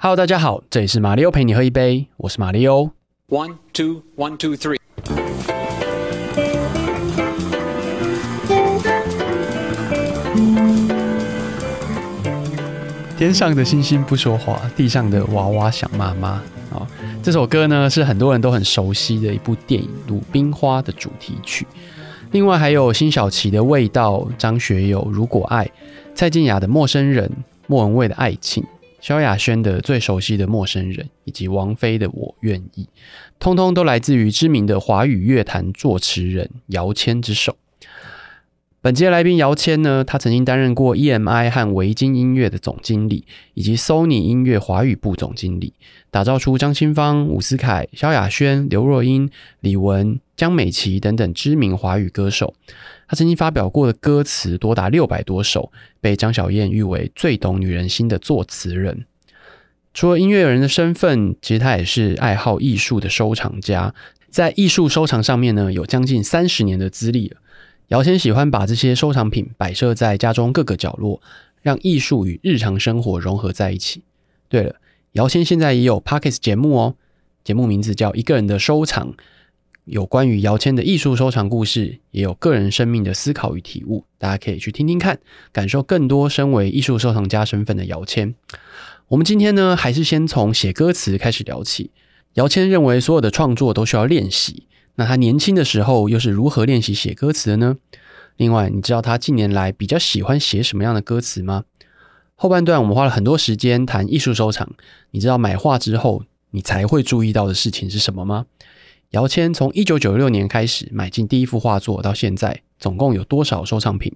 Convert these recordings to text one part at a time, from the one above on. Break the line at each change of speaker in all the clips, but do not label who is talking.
Hello，大家好，这里是马里奥陪你喝一杯，我是马里奥。One two one two three。天上的星星不说话，地上的娃娃想妈妈。啊，这首歌呢是很多人都很熟悉的一部电影《鲁冰花》的主题曲。另外还有辛晓琪的味道、张学友如果爱、蔡健雅的陌生人、莫文蔚的爱情。萧亚轩的《最熟悉的陌生人》以及王菲的《我愿意》，通通都来自于知名的华语乐坛作词人姚谦之手。本届来宾姚谦呢，他曾经担任过 EMI 和维京音乐的总经理，以及 Sony 音乐华语部总经理，打造出张清芳、伍思凯、萧亚轩、刘若英、李玟、江美琪等等知名华语歌手。他曾经发表过的歌词多达六百多首，被张小燕誉为最懂女人心的作词人。除了音乐人的身份，其实他也是爱好艺术的收藏家。在艺术收藏上面呢，有将近三十年的资历了。姚谦喜欢把这些收藏品摆设在家中各个角落，让艺术与日常生活融合在一起。对了，姚谦现在也有 p o c k s t 节目哦，节目名字叫《一个人的收藏》。有关于姚谦的艺术收藏故事，也有个人生命的思考与体悟，大家可以去听听看，感受更多身为艺术收藏家身份的姚谦。我们今天呢，还是先从写歌词开始聊起。姚谦认为所有的创作都需要练习，那他年轻的时候又是如何练习写歌词的呢？另外，你知道他近年来比较喜欢写什么样的歌词吗？后半段我们花了很多时间谈艺术收藏，你知道买画之后你才会注意到的事情是什么吗？姚谦从一九九六年开始买进第一幅画作，到现在总共有多少收藏品？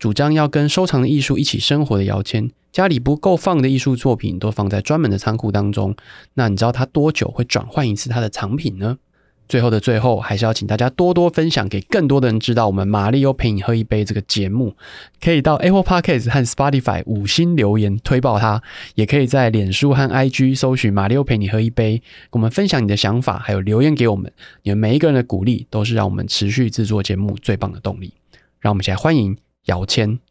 主张要跟收藏的艺术一起生活的姚谦，家里不够放的艺术作品都放在专门的仓库当中。那你知道他多久会转换一次他的藏品呢？最后的最后，还是要请大家多多分享，给更多的人知道。我们《马利欧陪你喝一杯》这个节目，可以到 Apple Podcast 和 Spotify 五星留言推爆它，也可以在脸书和 IG 搜寻“马利欧陪你喝一杯”，我们分享你的想法，还有留言给我们。你们每一个人的鼓励，都是让我们持续制作节目最棒的动力。让我们一起来欢迎姚谦。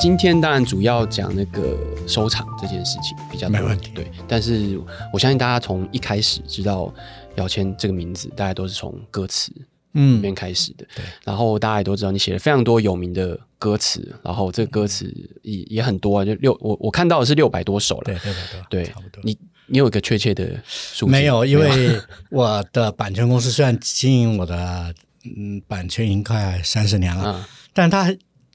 今天当然主要讲那个收藏这件事情比较题，对。但是我相信大家从一开始知道姚谦这个名字，大家都是从歌词嗯面开始的。对。然后大家也都知道你写了非常多有名的歌词，然后这歌词也也很多啊，就六我我看到的是六百多首了。对，对百对，差不多。你你有一个确切的数字？没有，因为
我的版权公司虽然经营我的嗯版权已经快三十年了，但他。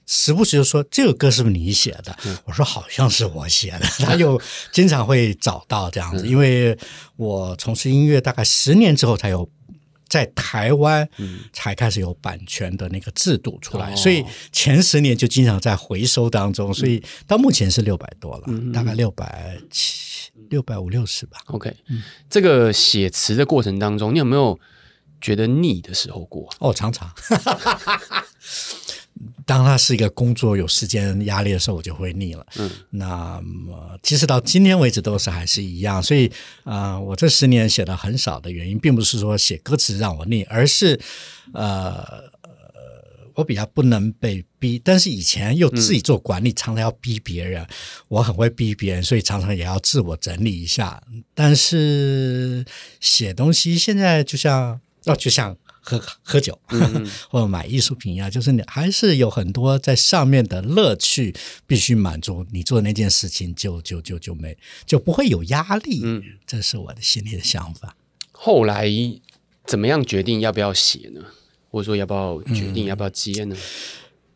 时不时就说这个歌是不是你写的？我说好像是我写的。他又经常会找到这样子，因为我从事音乐大概十年之后才有在台湾才开始有版权的那个制度出来，所以前十年就经常在回收当中，所以到目前是六百多了，大概六百七六百五六十吧。OK，
这个写词的过程当中，你有没有觉得腻的时候过？
哦，常常。当他是一个工作有时间压力的时候，我就会腻了。嗯，那么其实到今天为止都是还是一样，所以呃，我这十年写的很少的原因，并不是说写歌词让我腻，而是呃，我比较不能被逼，但是以前又自己做管理，常常要逼别人，我很会逼别人，所以常常也要自我整理一下。但是写东西现在就像，哦，就像。喝喝酒，或者买艺术品呀，就是你还是有很多在上面的乐趣，必须满足你做那件事情，就就就就没就不会有压力。嗯，这是我的心里的想法。
后来怎么样决定要不要写呢？或者说要不要决定要不要接呢？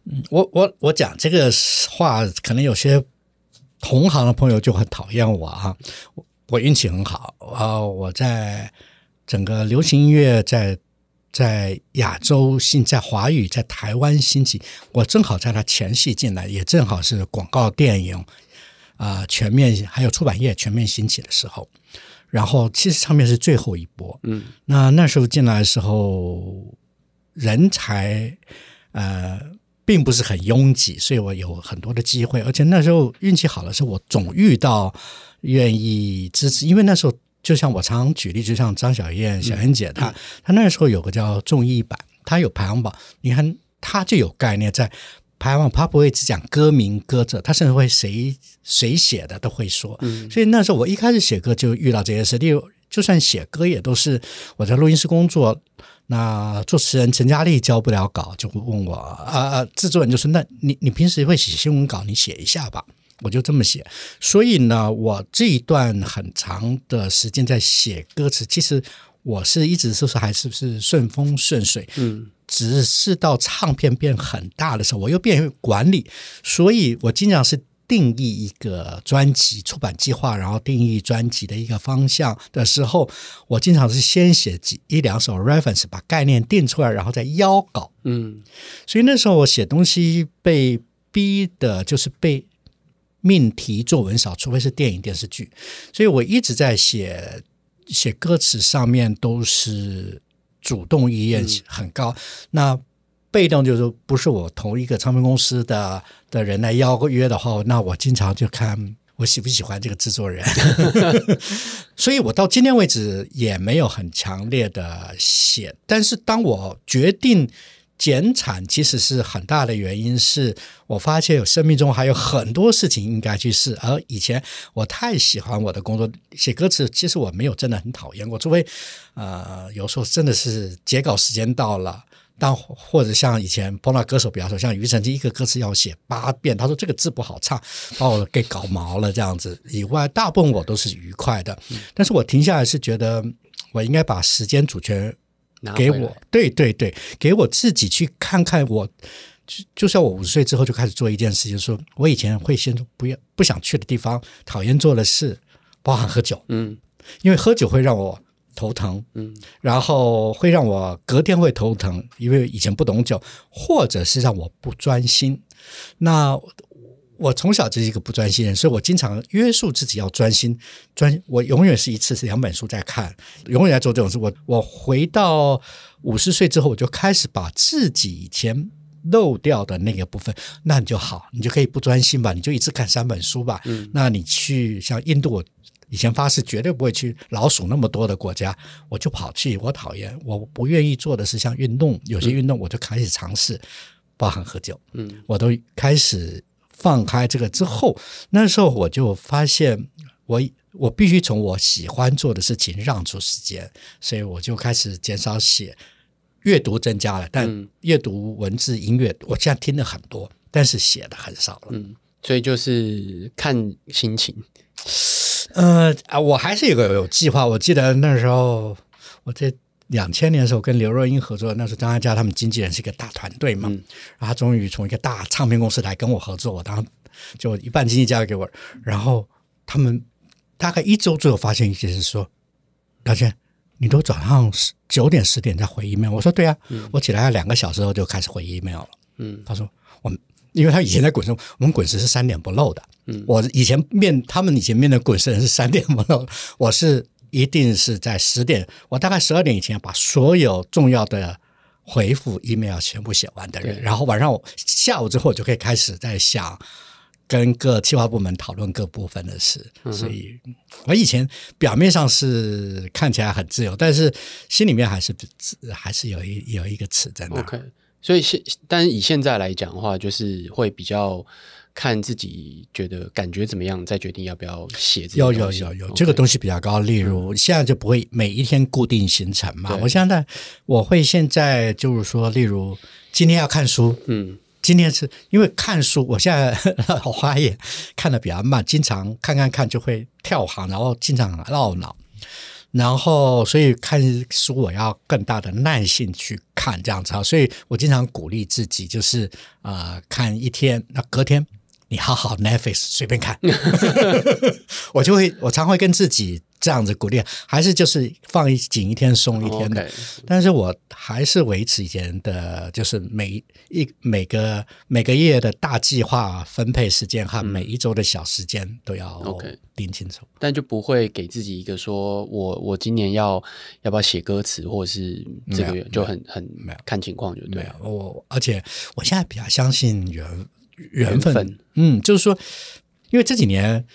嗯，我我我讲这个话，可能有些同行的朋友就很讨厌我啊。我我运气很好啊，我在整个流行音乐在。在亚洲兴，在华语，在台湾兴起。我正好在他前戏进来，也正好是广告电影啊，全面还有出版业全面兴起的时候。然后，其实上面是最后一波。嗯，那那时候进来的时候，人才呃并不是很拥挤，所以我有很多的机会。而且那时候运气好的时候，我总遇到愿意支持，因为那时候。就像我常举例，就像张小燕、小燕姐，她她那时候有个叫《综艺版》，她有排行榜，你看她就有概念在排行榜。她不会只讲歌名、歌者，她甚至会谁谁写的都会说。所以那时候我一开始写歌就遇到这些事，例如就算写歌也都是我在录音室工作。那主持人陈佳丽交不了稿，就会问我啊啊，制作人就说：“那你你平时会写新闻稿，你写一下吧。”我就这么写，所以呢，我这一段很长的时间在写歌词。其实我是一直是说还是不是顺风顺水，嗯，只是到唱片变很大的时候，我又变管理，所以我经常是定义一个专辑出版计划，然后定义专辑的一个方向的时候，我经常是先写几一两首 reference，把概念定出来，然后再邀稿，嗯，所以那时候我写东西被逼的就是被。命题作文少，除非是电影电视剧，所以我一直在写写歌词，上面都是主动意愿很高。那被动就是不是我同一个唱片公司的的人来邀约的话，那我经常就看我喜不喜欢这个制作人。所以我到今天为止也没有很强烈的写，但是当我决定。减产其实是很大的原因，是我发现有生命中还有很多事情应该去试。而以前我太喜欢我的工作写歌词，其实我没有真的很讨厌过，除非，呃，有时候真的是截稿时间到了，但或者像以前碰到歌手，比方说像庾澄庆，一个歌词要写八遍，他说这个字不好唱，把我给搞毛了这样子。以外，大部分我都是愉快的，但是我停下来是觉得我应该把时间主权。给我，对对对，给我自己去看看我，就就像我五十岁之后就开始做一件事，情，说我以前会先不要不想去的地方，讨厌做的事，包含喝酒，嗯，因为喝酒会让我头疼，嗯，然后会让我隔天会头疼，因为以前不懂酒，或者是让我不专心，那。我从小就是一个不专心，人，所以我经常约束自己要专心。专我永远是一次是两本书在看，永远在做这种事。我我回到五十岁之后，我就开始把自己以前漏掉的那个部分，那你就好，你就可以不专心吧，你就一次看三本书吧。嗯，那你去像印度，我以前发誓绝对不会去老鼠那么多的国家，我就跑去。我讨厌，我不愿意做的是像运动，有些运动我就开始尝试，包含喝酒。嗯，我都开始。放开这个之后，那时候我就发现，我我必须从我喜欢做的事情让出时间，所以我就开始减少写，阅读增加了，但阅读文字、音乐，我现在听的很多，但是写的很少了。嗯，所
以就是看心情。
呃我还是有个有计划。我记得那时候我在。两千年的时候跟刘若英合作，那时候张艾嘉他们经纪人是一个大团队嘛，然后他终于从一个大唱片公司来跟我合作，我当时就一半经纪交给我，然后他们大概一周左右发现一件事，说：大千，你都早上十九点十点在回 email？我说对啊，我起来要两个小时后就开始回 email 了。嗯，他说我，们。因为他以前在滚石，我们滚石是三点不漏的。嗯，我以前面他们以前面的滚石人是三点不漏，我是。一定是在十点，我大概十二点以前把所有重要的回复 email 全部写完的人，然后晚上下午之后就可以开始在想跟各计划部门讨论各部分的事。所以，我以前表面上是看起来很自由，但是心里面还是还是有一有一个尺在那。OK，
所以现但是以现在来讲的话，就是会比较。看自己觉得感觉怎么样，再决定要不要写。有有有有，这个
东西比较高。例如，现在就不会每一天固定行程嘛。我现在我会现在就是说，例如今天要看书，嗯，今天是因为看书，我现在好花眼，看的比较慢，经常看看看就会跳行，然后经常绕脑，然后所以看书我要更大的耐性去看这样子啊。所以我经常鼓励自己，就是啊，看一天，那隔天。你好好 Netflix 随便看，我就会我常会跟自己这样子鼓励，还是就是放一紧一天松一天的，但是我还是维持以前的，就是每一每个每个月的大计划分配时间和每一周的小时间都要 OK 清楚，
但就不会给自己一个说我我今年要要不要写歌词，或者是这个月就很很没有看情况就对啊，
我而且我现在比较相信缘缘分，嗯，就是说，因为这几年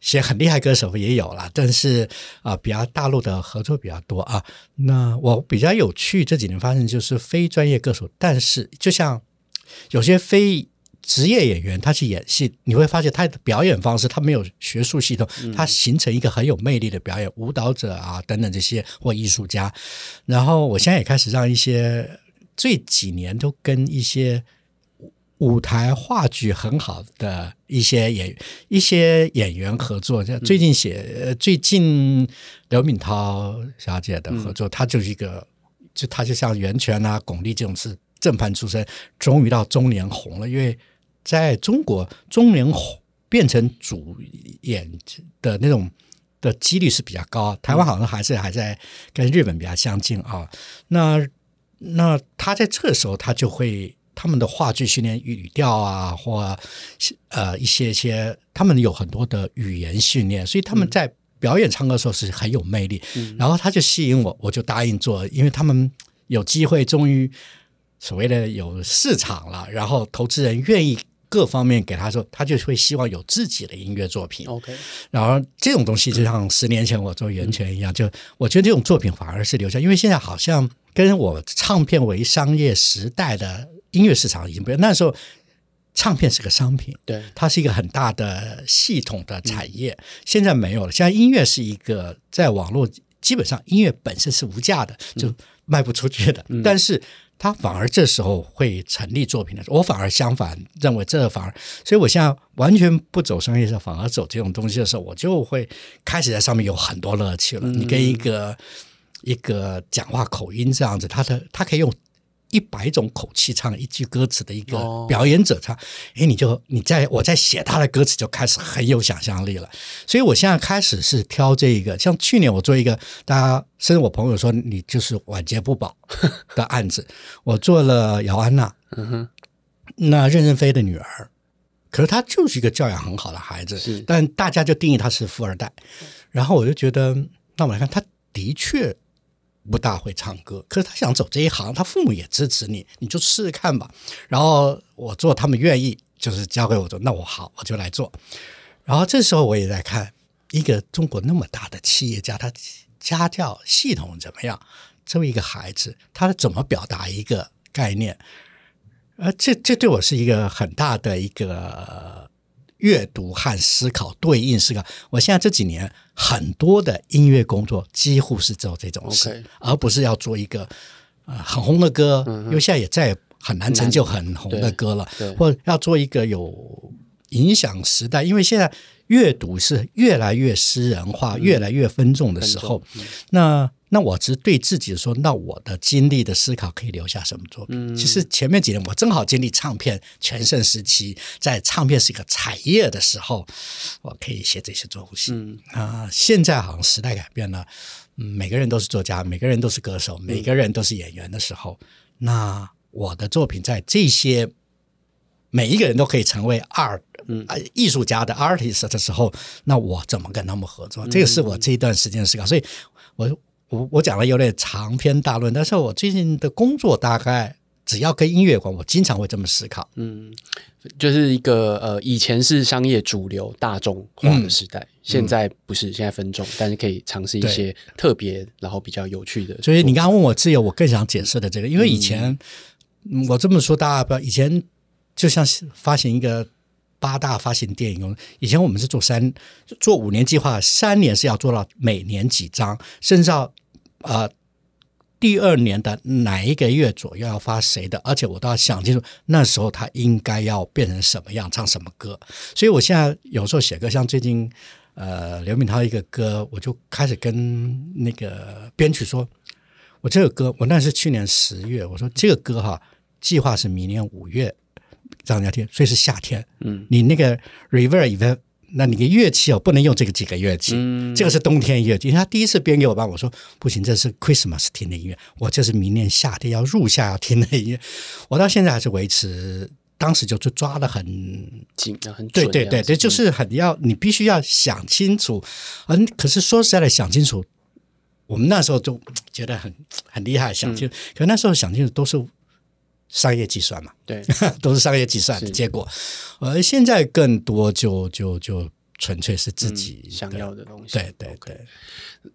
写很厉害歌手也有了，但是啊，比较大陆的合作比较多啊。那我比较有趣这几年发现，就是非专业歌手，但是就像有些非职业演员，他去演戏，你会发现他的表演方式，他没有学术系统，他形成一个很有魅力的表演。舞蹈者啊等等这些或艺术家，然后我现在也开始让一些这几年都跟一些。舞台话剧很好的一些演一些演员合作，像最近写最近刘敏涛小姐的合作，她就是一个就她就像袁泉啊巩俐这种是正派出身，终于到中年红了。因为在中国中年红变成主演的那种的几率是比较高，台湾好像还是还在跟日本比较相近啊。那那她在这时候，她就会。他们的话剧训练、语调啊，或呃一些些，他们有很多的语言训练，所以他们在表演唱歌的时候是很有魅力。然后他就吸引我，我就答应做，因为他们有机会，终于所谓的有市场了，然后投资人愿意各方面给他说，他就会希望有自己的音乐作品。OK，然后这种东西就像十年前我做源泉一样，就我觉得这种作品反而是留下，因为现在好像跟我唱片为商业时代的。音乐市场已经不用那时候，唱片是个商品，对，它是一个很大的系统的产业。现在没有了。现在音乐是一个在网络，基本上音乐本身是无价的，就卖不出去的。但是它反而这时候会成立作品的时候，我反而相反认为这反而，所以我现在完全不走商业上，反而走这种东西的时候，我就会开始在上面有很多乐趣了。你跟一个一个讲话口音这样子，他的他可以用。一百种口气唱一句歌词的一个表演者唱，哎，你就你在我在写他的歌词就开始很有想象力了。所以我现在开始是挑这一个，像去年我做一个，大家甚至我朋友说你就是晚节不保的案子，我做了姚安娜，嗯哼，那任正非的女儿，可是她就是一个教养很好的孩子，但大家就定义她是富二代，然后我就觉得，那我来看，他的确。不大会唱歌，可是他想走这一行，他父母也支持你，你就试试看吧。然后我做，他们愿意，就是交给我说，那我好，我就来做。然后这时候我也在看一个中国那么大的企业家，他家教系统怎么样，这么一个孩子，他怎么表达一个概念？呃，这这对我是一个很大的一个。阅读和思考对应是个，我现在这几年很多的音乐工作几乎是做这种事，而不是要做一个很红的歌，因为现在也再也很难成就很红的歌了，或者要做一个有影响时代，因为现在阅读是越来越私人化、越来越分众的时候，那。那我只对自己说，那我的经历的思考可以留下什么作品？其实前面几年我正好经历唱片全盛时期，在唱片是一个产业的时候，我可以写这些作品。啊，现在好像时代改变了，每个人都是作家，每个人都是歌手，每个人都是演员的时候，那我的作品在这些每一个人都可以成为 art 艺术家的 artist 的时候，那我怎么跟他们合作？这个是我这一段时间的思考，所以我。我我讲了有点长篇大论，但是我最近的工作大概只要跟音乐有关，我经常会这么思考。嗯，就是一个呃，以前是商业主流大众化的时代，现在
不是，现在分众，但是可以尝试一些特别，然后比较有趣的。所以你刚
刚问我自由，我更想解释的这个，因为以前我这么说，大家不要，以前就像是发行一个八大发行电影以前我们是做三做五年计划，三年是要做到每年几张，甚至要。啊，第二年的哪一个月左右要发谁的？而且我都要想清楚，那时候他应该要变成什么样，唱什么歌。所以我现在有时候写歌，像最近呃刘敏涛一个歌，我就开始跟那个编曲说，我这个歌，我那是去年十月，我说这个歌哈，计划是明年五月，张家界，所以是夏天。嗯，你那个 reverse 那你的乐器哦，不能用这个几个乐器，这个是冬天乐器。他第一次编给我吧，我说不行，这是 Christmas 听的音乐，我这是明年夏天要入夏要听的音乐。我到现在还是维持，当时就就抓的很
紧很对对对
对，就是很要你必须要想清楚。嗯，可是说实在的，想清楚，我们那时候就觉得很很厉害，想清。楚。可那时候想清楚都是。商业计算嘛，对，都是商业计算的结果。而现在更多就就就纯粹是自己想要的东西，对对对，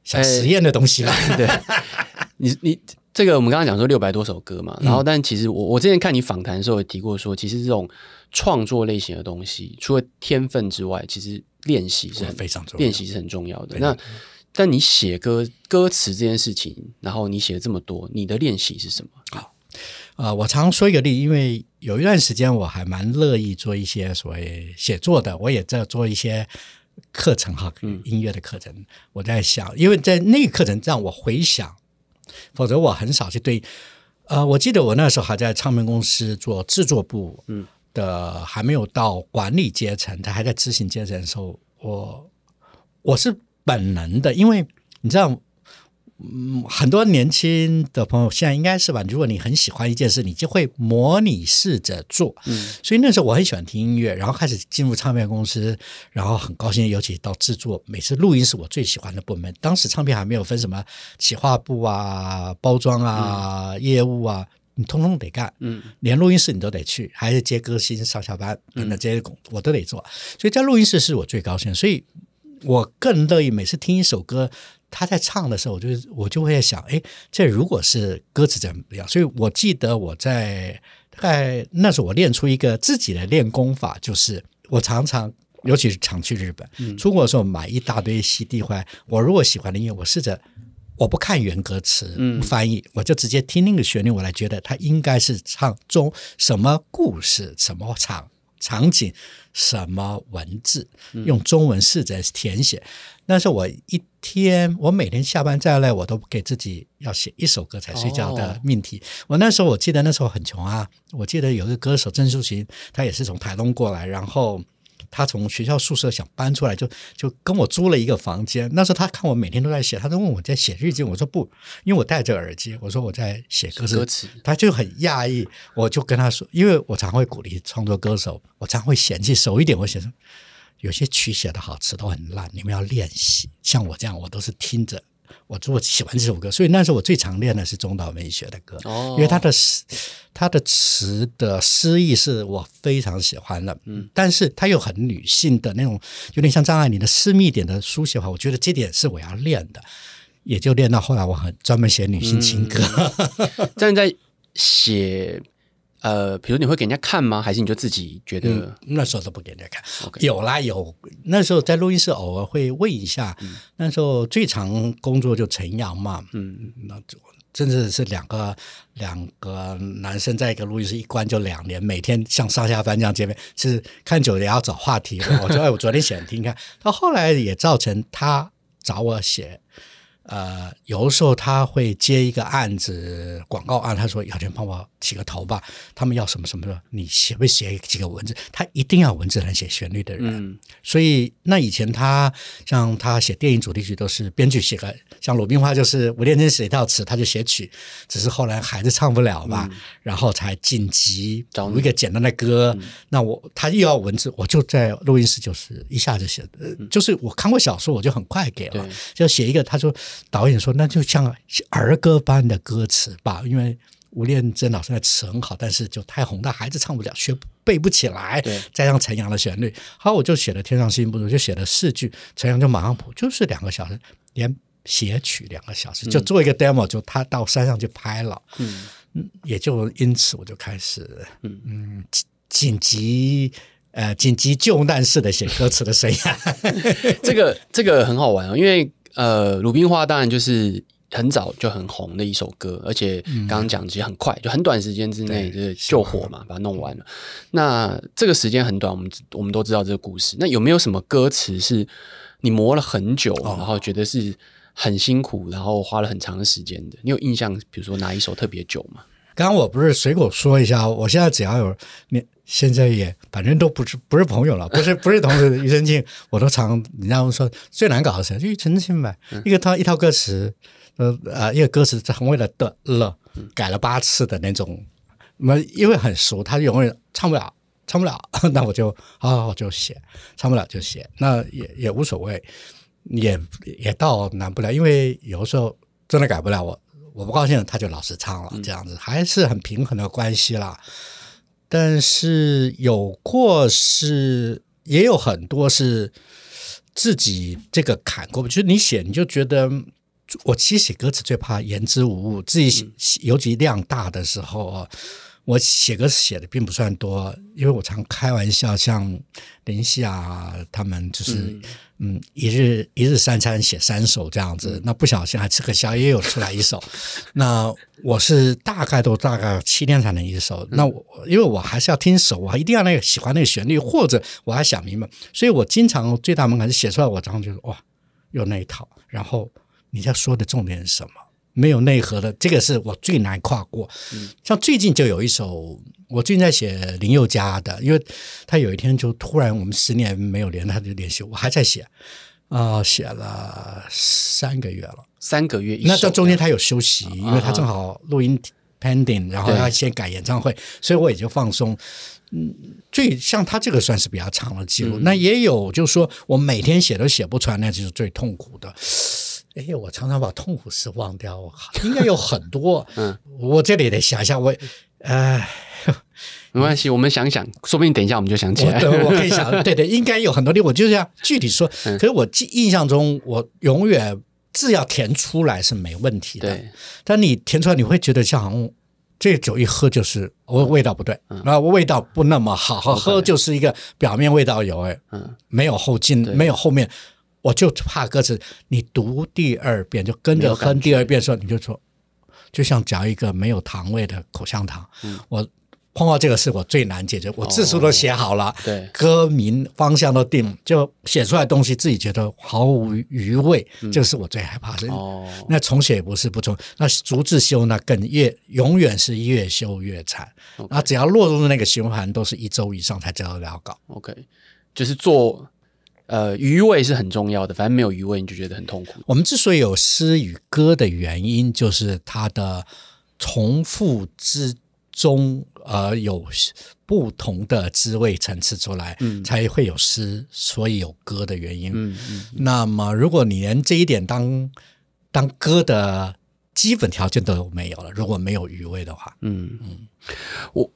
想实验的东西了。对 你你这
个我们刚刚讲说六百多首歌嘛，然后但其实我我之前看你访谈的时候也提过说，其实这种创作类型的东西，除了天分之外，其实练习是非常重要，练习是很重要的。那但你写歌歌词这件事情，然后你写了这么多，你
的练习是什么？好。啊，我常说一个例，因为有一段时间我还蛮乐意做一些所谓写作的，我也在做一些课程哈，音乐的课程。我在想，因为在那个课程让我回想，否则我很少去对。呃，我记得我那时候还在唱片公司做制作部的，还没有到管理阶层，他还在执行阶层的时候，我我是本能的，因为你知道。嗯，很多年轻的朋友现在应该是吧？如果你很喜欢一件事，你就会模拟试着做。嗯，所以那时候我很喜欢听音乐，然后开始进入唱片公司，然后很高兴，尤其到制作，每次录音是我最喜欢的部门。当时唱片还没有分什么企划部啊、包装啊、业务啊，你通通得干。嗯，连录音室你都得去，还是接歌星上下班，等等这些工我都得做。所以在录音室是我最高兴，所以我更乐意每次听一首歌。他在唱的时候，我就我就会想，哎，这如果是歌词怎么样？所以我记得我在大概那时候，我练出一个自己的练功法，就是我常常，尤其是常去日本，出国的时候买一大堆 CD 回来。我如果喜欢的音乐，我试着我不看原歌词，嗯，翻译，我就直接听那个旋律，我来觉得它应该是唱中什么故事，什么唱。场景什么文字用中文试着填写？那时候我一天，我每天下班再累，我都给自己要写一首歌才睡觉的命题。我那时候我记得那时候很穷啊，我记得有个歌手郑秀琴，他也是从台东过来，然后。他从学校宿舍想搬出来，就就跟我租了一个房间。那时候他看我每天都在写，他都问我在写日记。我说不，因为我戴着耳机。我说我在写歌词。他就很讶异，我就跟他说，因为我常会鼓励创作歌手，我常会嫌弃熟一点。我写说，有些曲写的好词都很烂，你们要练习。像我这样，我都是听着。我我喜欢这首歌，所以那时候我最常练的是中岛美雪的歌，因为她的词，她的词的诗意是我非常喜欢的，嗯，但是她又很女性的那种，有点像张爱玲的私密点的书写话，我觉得这点是我要练的，也就练到后来，我很专门写女性情歌，
站在写。呃，比如你会给人家看吗？还是你就自己
觉得那时候都不给人家看。有啦有，那时候在录音室偶尔会问一下。那时候最长工作就陈阳嘛，嗯，那就真的是两个两个男生在一个录音室一关就两年，每天像上下班这样见面，是看久了也要找话题。我说 哎，我昨天写的，听看到后来也造成他找我写。呃，有的时候他会接一个案子，广告案，他说要钱帮我起个头吧，他们要什么什么的，你写不写几个文字？他一定要文字来写旋律的人，所以那以前他像他写电影主题曲都是编剧写个，像《鲁冰花》就是吴念真写到词，他就写曲，只是后来孩子唱不了嘛，然后才晋级找一个简单的歌，那我他又要文字，我就在录音室就是一下就写，呃，就是我看过小说，我就很快给了，就写一个，他说导演说那就像儿歌般的歌词吧，因为。吴念真老师的词很好，但是就太宏大，孩子唱不了，学背不起来。对，再上陈阳的旋律，好，我就写了《天上星不如》，就写了四句，陈阳就马上谱，就是两个小时，连写曲两个小时，就做一个 demo，就他到山上去拍了。嗯，也就因此我就开始，嗯，紧急，呃，紧急救难式的写歌词的生涯。
这个这个很好玩哦，因为呃，鲁冰花当然就是。很早就很红的一首歌，而且刚刚讲其实很快，就很短时间之内就是救火嘛，把它弄完了。那这个时间很短，我们我们都知道这个故事。那有没有什么歌词是你磨了很久，然后觉得是很辛苦，然后花了很长的时间的？你有印象，比如说哪一首
特别久吗？刚刚我不是随口说一下，我现在只要有，你现在也反正都不是不是朋友了，不是不是同事，庾澄庆我都常人家说最难搞的是庾澄庆吧，一个他一套歌词。呃呃，因为歌词很为了的了，改了八次的那种，那因为很熟，他永远唱不了，唱不了，那我就啊，我就写，唱不了就写，那也也无所谓，也也倒难不了，因为有时候真的改不了，我我不高兴，他就老实唱了，这样子还是很平衡的关系啦。但是有过是也有很多是自己这个坎过，不去，你写你就觉得。我其实写歌词最怕言之无物。自己写，尤其量大的时候我写歌词写的并不算多，因为我常开玩笑，像林夕啊他们就是嗯一日一日三餐写三首这样子，那不小心还吃个宵夜又出来一首。那我是大概都大概七天才能一首。那我因为我还是要听首，我一定要那个喜欢那个旋律，或者我还想明白，所以我经常最大门槛是写出来，我常常就哇有那一套，然后。你在说的重点是什么？没有内核的，这个是我最难跨过。像最近就有一首，我最近在写林宥嘉的，因为他有一天就突然我们十年没有连，他就联系我，还在写啊，写了三个月了。
三个月，那到
中间他有休息，因为他正好录音 pending，然后他先改演唱会，所以我也就放松。嗯，最像他这个算是比较长的记录。那也有就是说我每天写都写不出来，那就是最痛苦的。哎呀，我常常把痛苦事忘掉。我靠，应该有很多。嗯，我这里得想一下，我，哎，没关系，我们想想，说不定等一下我
们就想起来。我可以想，对
对，应该有很多例。我就是这样，具体说，可是我记印象中，我永远字要填出来是没问题的。但你填出来，你会觉得像好像这酒一喝就是我味道不对，那味道不那么好，喝就是一个表面味道有哎，嗯，没有后劲，没有后面。我就怕歌词，你读第二遍就跟着哼第二遍的时候，你就说，就像嚼一个没有糖味的口香糖。嗯，我碰到这个是我最难解决。我字数都写好了，对，歌名方向都定，就写出来东西自己觉得毫无余味，这个是我最害怕的。哦，那重写不是不重，那逐字修那更越永远是越修越惨。那只要落入那个循环，都是一周以上才交了稿。OK，
就是做。呃，余味是很重要的，反正没有余味，你就觉得很痛
苦。我们之所以有诗与歌的原因，就是它的重复之中而有不同的滋味层次出来，嗯，才会有诗，所以有歌的原因。嗯，那么如果你连这一点当当歌的基本条件都没有了，如果没有余味的话，
嗯嗯，我。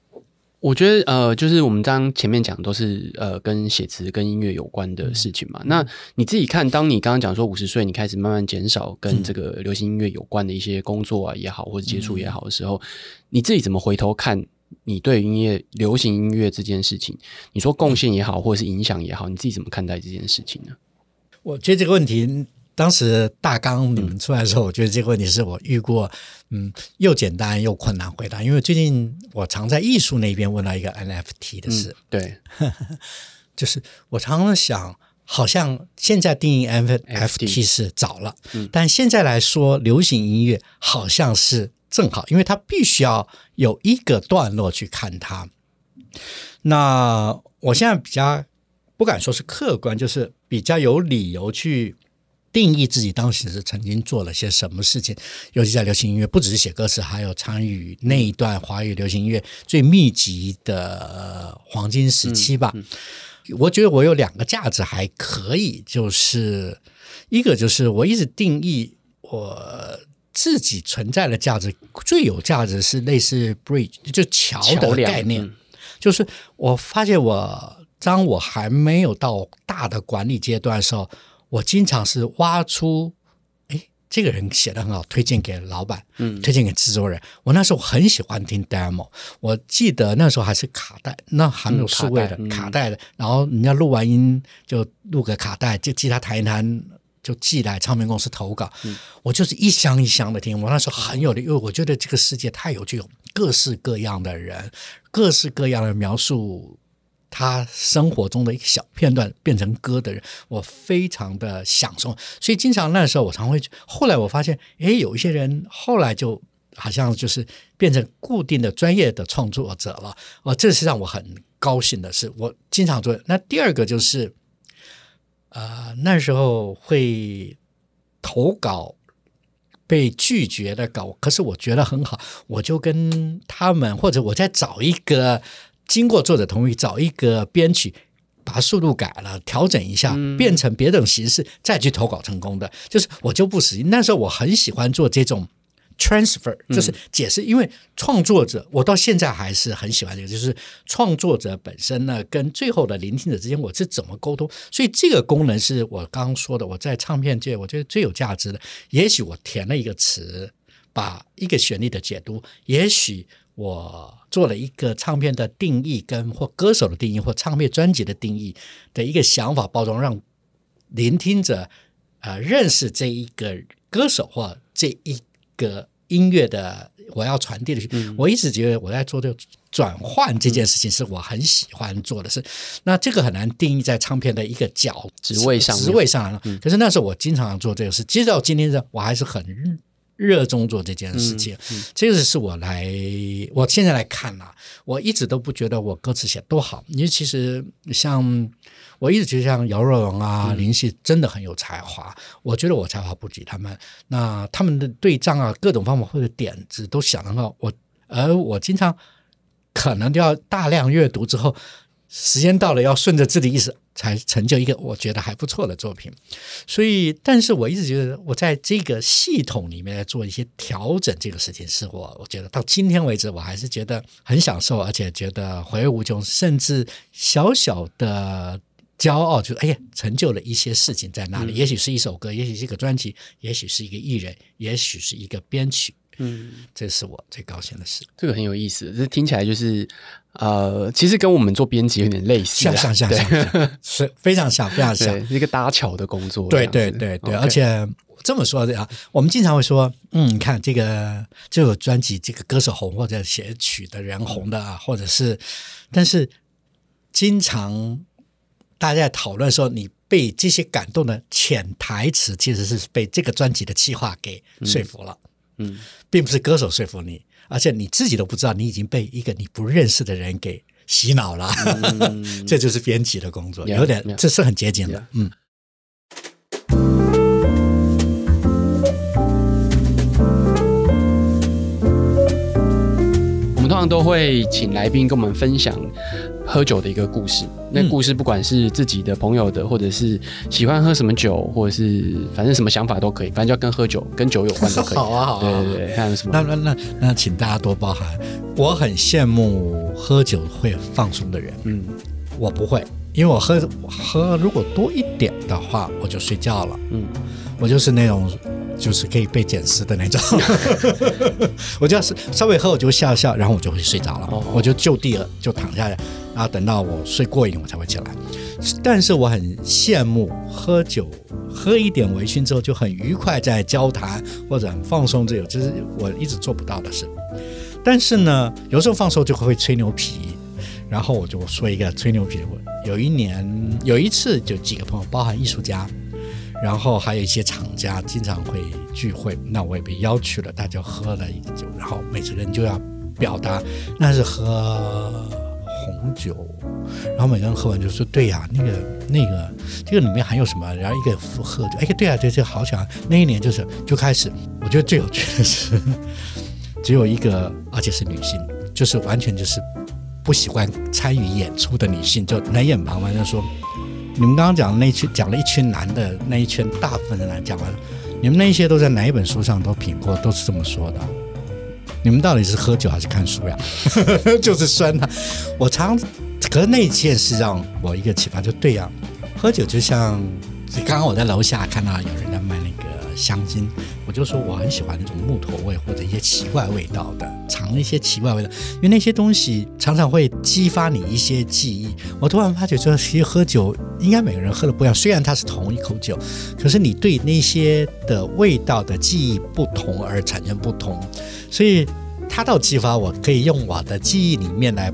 我觉得呃，就是我们刚刚前面讲都是呃跟写词跟音乐有关的事情嘛。那你自己看，当你刚刚讲说五十岁你开始慢慢减少跟这个流行音乐有关的一些工作啊也好，或者接触也好的时候，你自己怎么回头看你对音乐、流行音乐这件事情，你说贡献也好，或者是影响也好，你自己怎么看待这件事情呢？
我觉得这个问题。当时大纲你们出来的时候，我觉得这个问题是我遇过，嗯，又简单又困难回答。因为最近我常在艺术那边问到一个 NFT 的事，对，就是我常常想，好像现在定义 NFT 是早了，嗯，但现在来说，流行音乐好像是正好，因为它必须要有一个段落去看它。那我现在比较不敢说是客观，就是比较有理由去。定义自己当时是曾经做了些什么事情，尤其在流行音乐，不只是写歌词，还有参与那一段华语流行音乐最密集的黄金时期吧。我觉得我有两个价值还可以，就是一个就是我一直定义我自己存在的价值最有价值是类似 bridge 就桥的概念，就是我发现我当我还没有到大的管理阶段的时候。我经常是挖出，哎，这个人写的很好，推荐给老板，嗯，推荐给制作人。我那时候很喜欢听 demo，我记得那时候还是卡带，那很有数位的卡带的，然后人家录完音就录个卡带，就吉他弹一弹，就寄来唱片公司投稿。我就是一箱一箱的听，我那时候很有的，因为我觉得这个世界太有趣，有各式各样的人，各式各样的描述。他生活中的一个小片段变成歌的人，我非常的享受，所以经常那时候我常会。后来我发现，诶，有一些人后来就好像就是变成固定的专业的创作者了。哦，这是让我很高兴的事。我经常做。那第二个就是，呃，那时候会投稿被拒绝的稿，可是我觉得很好，我就跟他们或者我在找一个。经过作者同意，找一个编曲，把速度改了，调整一下，变成别等形式，再去投稿成功的，就是我就不死心。那时候我很喜欢做这种 transfer，就是解释，因为创作者，我到现在还是很喜欢这个，就是创作者本身呢，跟最后的聆听者之间我是怎么沟通，所以这个功能是我刚刚说的，我在唱片界我觉得最有价值的。也许我填了一个词，把一个旋律的解读，也许我。做了一个唱片的定义，跟或歌手的定义，或唱片专辑的定义的一个想法包装，让聆听者啊认识这一个歌手或这一个音乐的我要传递的。我一直觉得我在做这个转换这件事情是我很喜欢做的事。那这个很难定义在唱片的一个角职位上，职位上。可是那时候我经常做这个事，其实到今天这我还是很。热衷做这件事情，这个是我来，我现在来看啦，我一直都不觉得我歌词写多好，因为其实像我一直觉得像姚若龙啊、林夕真的很有才华，我觉得我才华不及他们，那他们的对仗啊、各种方法或者点子都想得到我，而我经常可能要大量阅读之后，时间到了要顺着自的意思。才成就一个我觉得还不错的作品，所以，但是我一直觉得我在这个系统里面做一些调整，这个事情是我我觉得到今天为止，我还是觉得很享受，而且觉得回味无穷，甚至小小的骄傲，就哎呀，成就了一些事情在那里，也许是一首歌，也许是一个专辑，也许是一个艺人，也许是一个编曲。嗯，这是我最高兴的事。
这个很有意思，这听起来就是呃，其实跟我们做编辑有点类似，像像像像，
是非常像非常像一个搭桥的工
作。对对对对，而且
这么说的啊，我们经常会说，嗯，看这个这首专辑，这个歌手红或者写曲的人红的啊，或者是，但是经常大家在讨论说，你被这些感动的潜台词，其实是被这个专辑的气划给说服了。嗯，并不是歌手说服你，而且你自己都不知道，你已经被一个你不认识的人给洗脑了。这就是编辑的工作，有点这是很接近的。嗯，
我们通常都会请来宾跟我们分享。喝酒的一个故事，那故事不管是自己的朋友的，或者是喜欢喝什么酒，或者是反正什么想法都可以，反正就要跟喝酒、跟酒有关都可以。好啊，好啊，对对对。那那
那那，请大家多包涵。我很羡慕喝酒会放松的人。嗯，我不会，因为我喝喝如果多一点的话，我就睡觉了。嗯，我就是那种就是可以被捡死的那种。我就是稍微喝我就笑笑，然后我就会睡着了，我就就地了就躺下来。啊，等到我睡过瘾，我才会起来。但是我很羡慕喝酒，喝一点微醺之后就很愉快，在交谈或者放松，这个这是我一直做不到的事。但是呢，有时候放松就会会吹牛皮，然后我就说一个吹牛皮。我有一年有一次，就几个朋友，包含艺术家，然后还有一些厂家，经常会聚会。那我也被邀去了，大家喝了一个酒，然后每个人就要表达，那是喝。红酒，然后每个人喝完就说：“对呀，那个那个，这个里面含有什么？”然后一个附和喝就：“哎，对啊，这这好巧。”那一年就是就开始，我觉得最有趣的是，只有一个，而且是女性，就是完全就是不喜欢参与演出的女性，就冷眼旁观，就说：“你们刚刚讲的那群，讲了一群男的，那一圈大部分的男讲完了，你们那些都在哪一本书上都品过，都是这么说的。”你们到底是喝酒还是看书呀？就是酸呐。我常，可是那件事让我一个启发，就对呀，喝酒就像，刚刚我在楼下看到有人在卖。香精，我就说我很喜欢那种木头味或者一些奇怪味道的，尝一些奇怪味道，因为那些东西常常会激发你一些记忆。我突然发觉，说其实喝酒应该每个人喝的不一样，虽然它是同一口酒，可是你对那些的味道的记忆不同而产生不同，所以它倒激发我可以用我的记忆里面来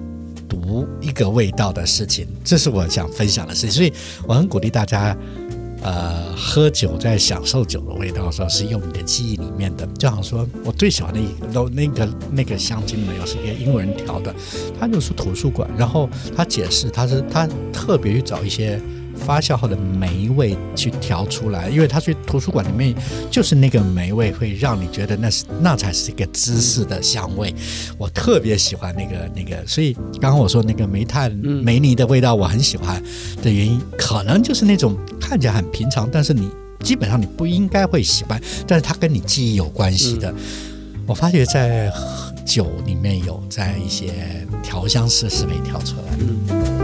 读一个味道的事情，这是我想分享的事情，所以我很鼓励大家。呃，喝酒在享受酒的味道的时候，是用你的记忆里面的。就好像说，我最喜欢的那那个那个香精呢，有，是个英文调的，他就是图书馆，然后他解释，他是他特别去找一些。发酵后的霉味去调出来，因为它去图书馆里面就是那个霉味，会让你觉得那是那才是一个芝士的香味。我特别喜欢那个那个，所以刚刚我说那个煤炭煤泥的味道，我很喜欢的原因，可能就是那种看起来很平常，但是你基本上你不应该会喜欢，但是它跟你记忆有关系的。我发觉在酒里面有，在一些调香师是没调出来。的。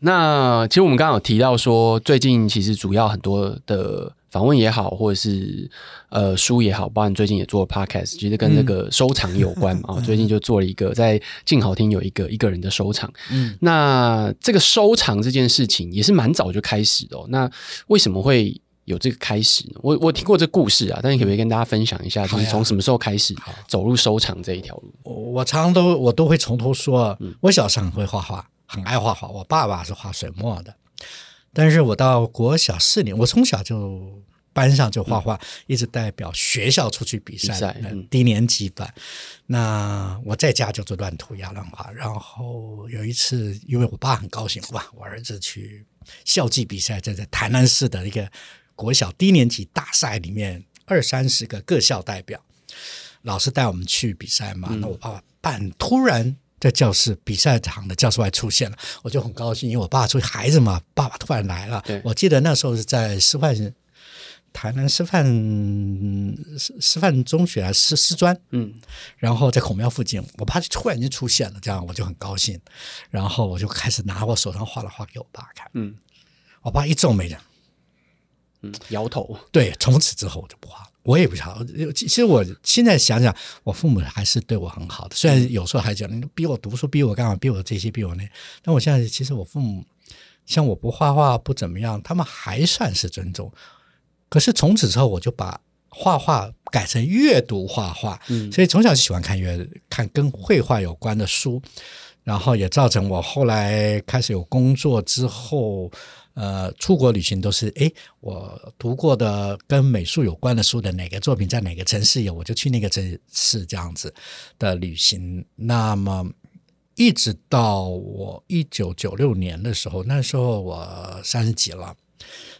那其实我们刚刚有提到说，最近其实主要很多的访问也好，或者是呃书也好，包括最近也做 podcast，其实跟那个收藏有关嘛。最近就做了一个在静好听有一个一个人的收藏。嗯，那这个收藏这件事情也是蛮早就开始的。那为什么会有这个开始？呢？我我听过这故事啊，但你可不可以跟大家分享一下，就是从什么时候开始走入收藏这一条路？
我我常常都我都会从头说，我小时候很会画画。很爱画画，我爸爸是画水墨的，但是我到国小四年，我从小就班上就画画，一直代表学校出去比赛，低年级班。那我在家就做乱涂鸦、乱画。然后有一次，因为我爸很高兴哇，我儿子去校际比赛，在在台南市的一个国小低年级大赛里面，二三十个各校代表，老师带我们去比赛嘛。那我爸爸办，突然。在教室、比赛场的教室外出现了，我就很高兴，因为我爸作为孩子嘛，爸爸突然来了。我记得那时候是在师范，台南师范师师范中学啊，师师专，嗯，然后在孔庙附近，我爸就突然间出现了，这样我就很高兴，然后我就开始拿我手上画的画给我爸看，嗯，我爸一皱眉，讲，
嗯，摇头，
对，从此之后我就不画。我也不知道，其实我现在想想，我父母还是对我很好的，虽然有时候还讲你逼我读书，逼我干嘛，逼我这些，逼我那。但我现在其实我父母像我不画画不怎么样，他们还算是尊重。可是从此之后，我就把画画改成阅读画画，所以从小就喜欢看阅看跟绘画有关的书，然后也造成我后来开始有工作之后。呃，出国旅行都是，哎，我读过的跟美术有关的书的哪个作品在哪个城市有，我就去那个城市这样子的旅行。那么，一直到我一九九六年的时候，那时候我三十几了。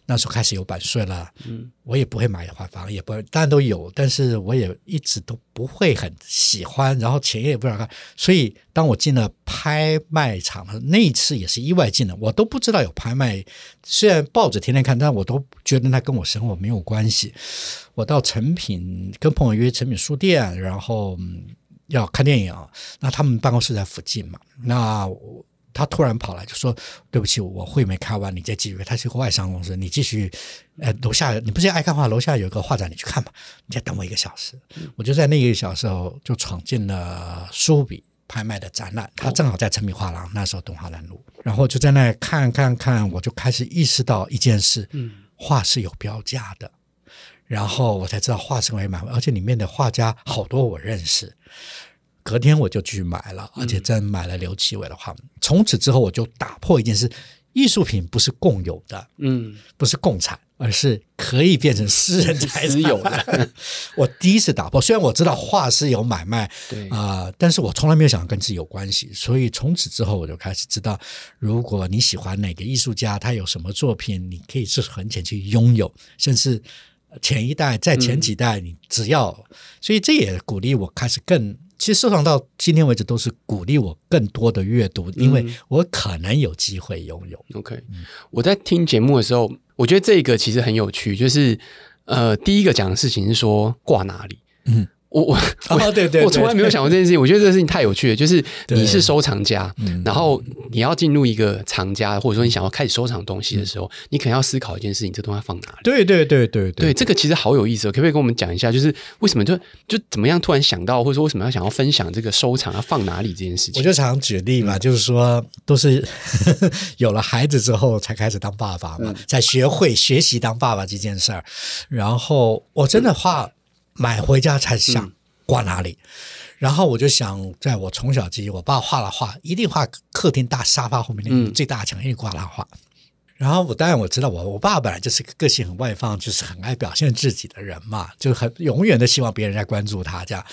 那时候开始有版税了，嗯，我也不会买画房，也不当然都有，但是我也一直都不会很喜欢，然后钱也不想看，所以当我进了拍卖场，那一次也是意外进的，我都不知道有拍卖。虽然报纸天天看，但我都觉得那跟我生活没有关系。我到诚品跟朋友约诚品书店，然后要看电影，那他们办公室在附近嘛，那我。他突然跑来就说：“对不起，我会没开完，你再继续。”他是个外商公司，你继续。呃，楼下你不是爱看画？楼下有个画展，你去看吧。你再等我一个小时，我就在那个小时候就闯进了苏比拍卖的展览。他正好在成品画廊，那时候东华南路，然后就在那看看看，我就开始意识到一件事：画是有标价的。然后我才知道画是为买卖，而且里面的画家好多我认识。隔天我就去买了，而且真买了刘奇伟的画。从此之后我就打破一件事：艺术品不是共有的，嗯，不是共产，而是可以变成私人才有的。我第一次打破，虽然我知道画是有买卖，对啊，但是我从来没有想跟自己有关系。所以从此之后，我就开始知道，如果你喜欢哪个艺术家，他有什么作品，你可以是很浅去拥有。甚至。前一代，在前几代，你只要，所以这也鼓励我开始更。其实收藏到今天为止都是鼓励我更多的阅读，因为我可
能有机会拥有。OK，我在听节目的时候，我觉得这个其实很有趣，就是呃，第一个讲的事情是说挂哪里。嗯。我我啊对对，我从来没有想过这件事情。我觉得这件事情太有趣了，就是你是收藏家，然后你要进入一个藏家，或者说你想要开始收藏东西的时候，你可能要思考一件事情：这东西放哪里？对对对对对，这个其实好有意思。哦，可不可以跟我们讲一下，就是为什么就就怎么样突然想到，或者说为什么要想要分享这个收藏要放哪里这件事
情？我就常举例嘛，就是说都是 有了孩子之后才开始当爸爸嘛，才学会学习当爸爸这件事儿。然后我真的话。买回家才想挂哪里，然后我就想，在我从小记忆，我爸画了画，一定画客厅大沙发后面那最大墙，一定挂了画。然后我当然我知道，我我爸本来就是个性很外放，就是很爱表现自己的人嘛，就很永远都希望别人在关注他这样。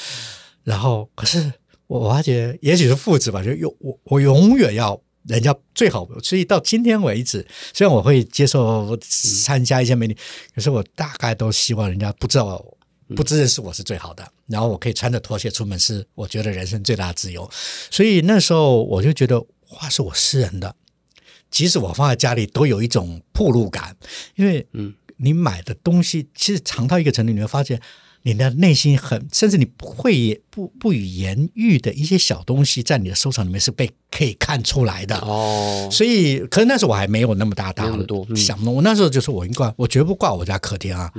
然后可是我发觉，也许是父子吧，就永我我永远要人家最好，所以到今天为止，虽然我会接受参加一些媒体，可是我大概都希望人家不知道。不自认是我是最好的，然后我可以穿着拖鞋出门，是我觉得人生最大的自由。所以那时候我就觉得，画是我私人的，即使我放在家里，都有一种暴露感。因为，嗯，你买的东西，其实藏到一个程度，你会发现你的内心很，甚至你不会不不言喻的一些小东西，在你的收藏里面是被可以看出来的。哦，所以，可能那时候我还没有那么大大想通。我那时候就是我一挂，我绝不挂我家客厅啊。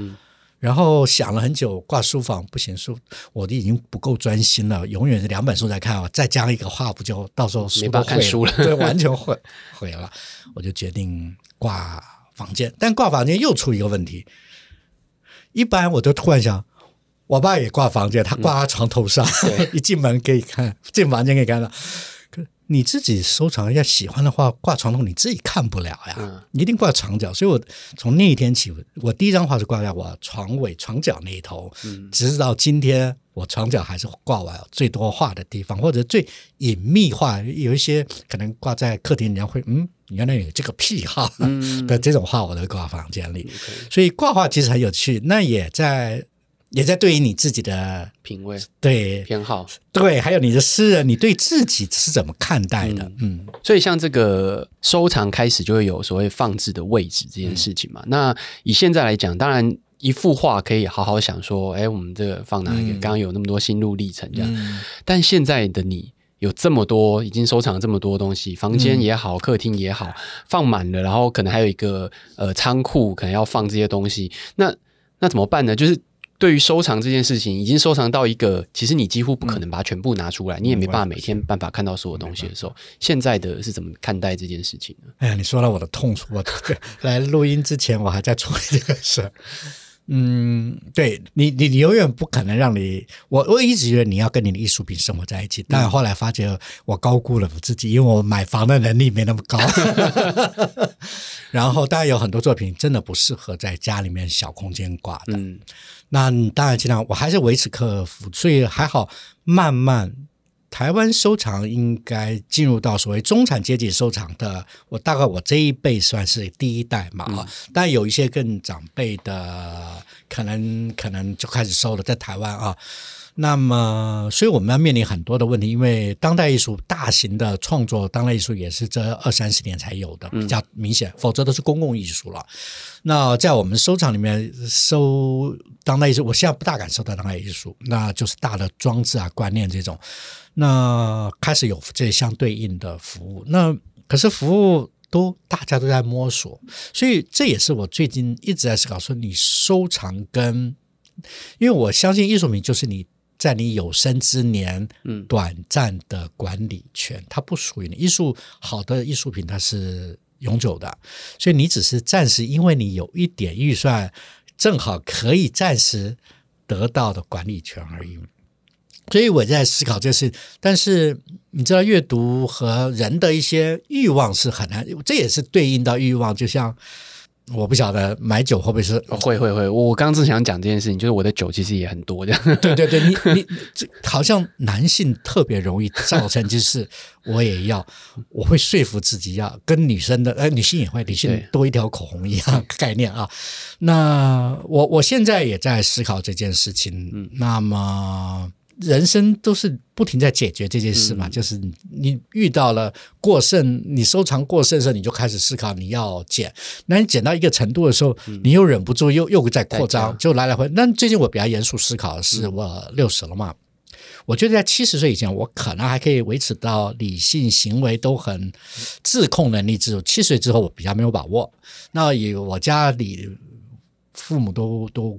然后想了很久，挂书房不行，书我的已经不够专心了，永远是两本书在看啊，再加一个画布就到时候书都看书了，对，完全毁毁了。我就决定挂房间，但挂房间又出一个问题。一般我就突然想，我爸也挂房间，他挂他床头上，一进门可以看，进房间可以看到。你自己收藏一下喜欢的画，挂床头你自己看不了呀，一定挂床角。所以我从那一天起，我第一张画是挂在我床尾床角那一头，直到今天我床角还是挂完最多画的地方，或者最隐秘画。有一些可能挂在客厅，人家会嗯，原来有这个癖好 的这种画，我都挂房间里。所以挂画其实很有趣，那也在。也在对于你自己的品味，对偏好，对，还有你的私人，你对自己是怎么看待的？嗯，所以像
这个收藏开始就会有所谓放置的位置这件事情嘛。那以现在来讲，当然一幅画可以好好想说，哎，我们这个放哪里？刚刚有那么多心路历程这样，但现在的你有这么多已经收藏这么多东西，房间也好，客厅也好，放满了，然后可能还有一个呃仓库，可能要放这些东西，那那怎么办呢？就是。对于收藏这件事情，已经收藏到一个，其实你几乎不可能把它全部拿出来，你也没办法每天办法看到所有东西的时候，现在的是怎么
看待这件事情呢？哎呀，你说到我的痛处了。来录音之前，我还在处理这个事。嗯，对你，你你永远不可能让你我我一直觉得你要跟你的艺术品生活在一起，但后来发觉我高估了我自己，因为我买房的能力没那么高。然后，当然有很多作品真的不适合在家里面小空间挂的。那你当然尽量，我还是维持客服，所以还好。慢慢，台湾收藏应该进入到所谓中产阶级收藏的，我大概我这一辈算是第一代嘛。但有一些更长辈的，可能可能就开始收了，在台湾啊。那么，所以我们要面临很多的问题，因为当代艺术大型的创作，当代艺术也是这二三十年才有的，比较明显，否则都是公共艺术了。那在我们收藏里面收当代艺术，我现在不大敢收到当代艺术，那就是大的装置啊、观念这种。那开始有这相对应的服务，那可是服务都大家都在摸索，所以这也是我最近一直在思考说，你收藏跟，因为我相信艺术品就是你。在你有生之年，短暂的管理权，它不属于你。艺术好的艺术品，它是永久的，所以你只是暂时，因为你有一点预算，正好可以暂时得到的管理权而已。所以我在思考，这事，但是你知道，阅读和人的一些欲望是很难，这也是对应到欲望，就像。我不晓得买酒会不会是会会会，我刚正想讲这件事情，就是我的酒其实也很多这样。对对对，你 你这好像男性特别容易造成，就是我也要，我会说服自己要跟女生的，呃，女性也会，女性多一条口红一样概念啊。那我我现在也在思考这件事情，嗯，那么。人生都是不停在解决这件事嘛，就是你遇到了过剩，你收藏过剩的时候，你就开始思考你要减。那你减到一个程度的时候，你又忍不住又又在扩张，就来来回。那最近我比较严肃思考的是，我六十了嘛，我觉得在七十岁以前，我可能还可以维持到理性行为都很自控能力，自七岁之后我比较没有把握。那以我家里父母都都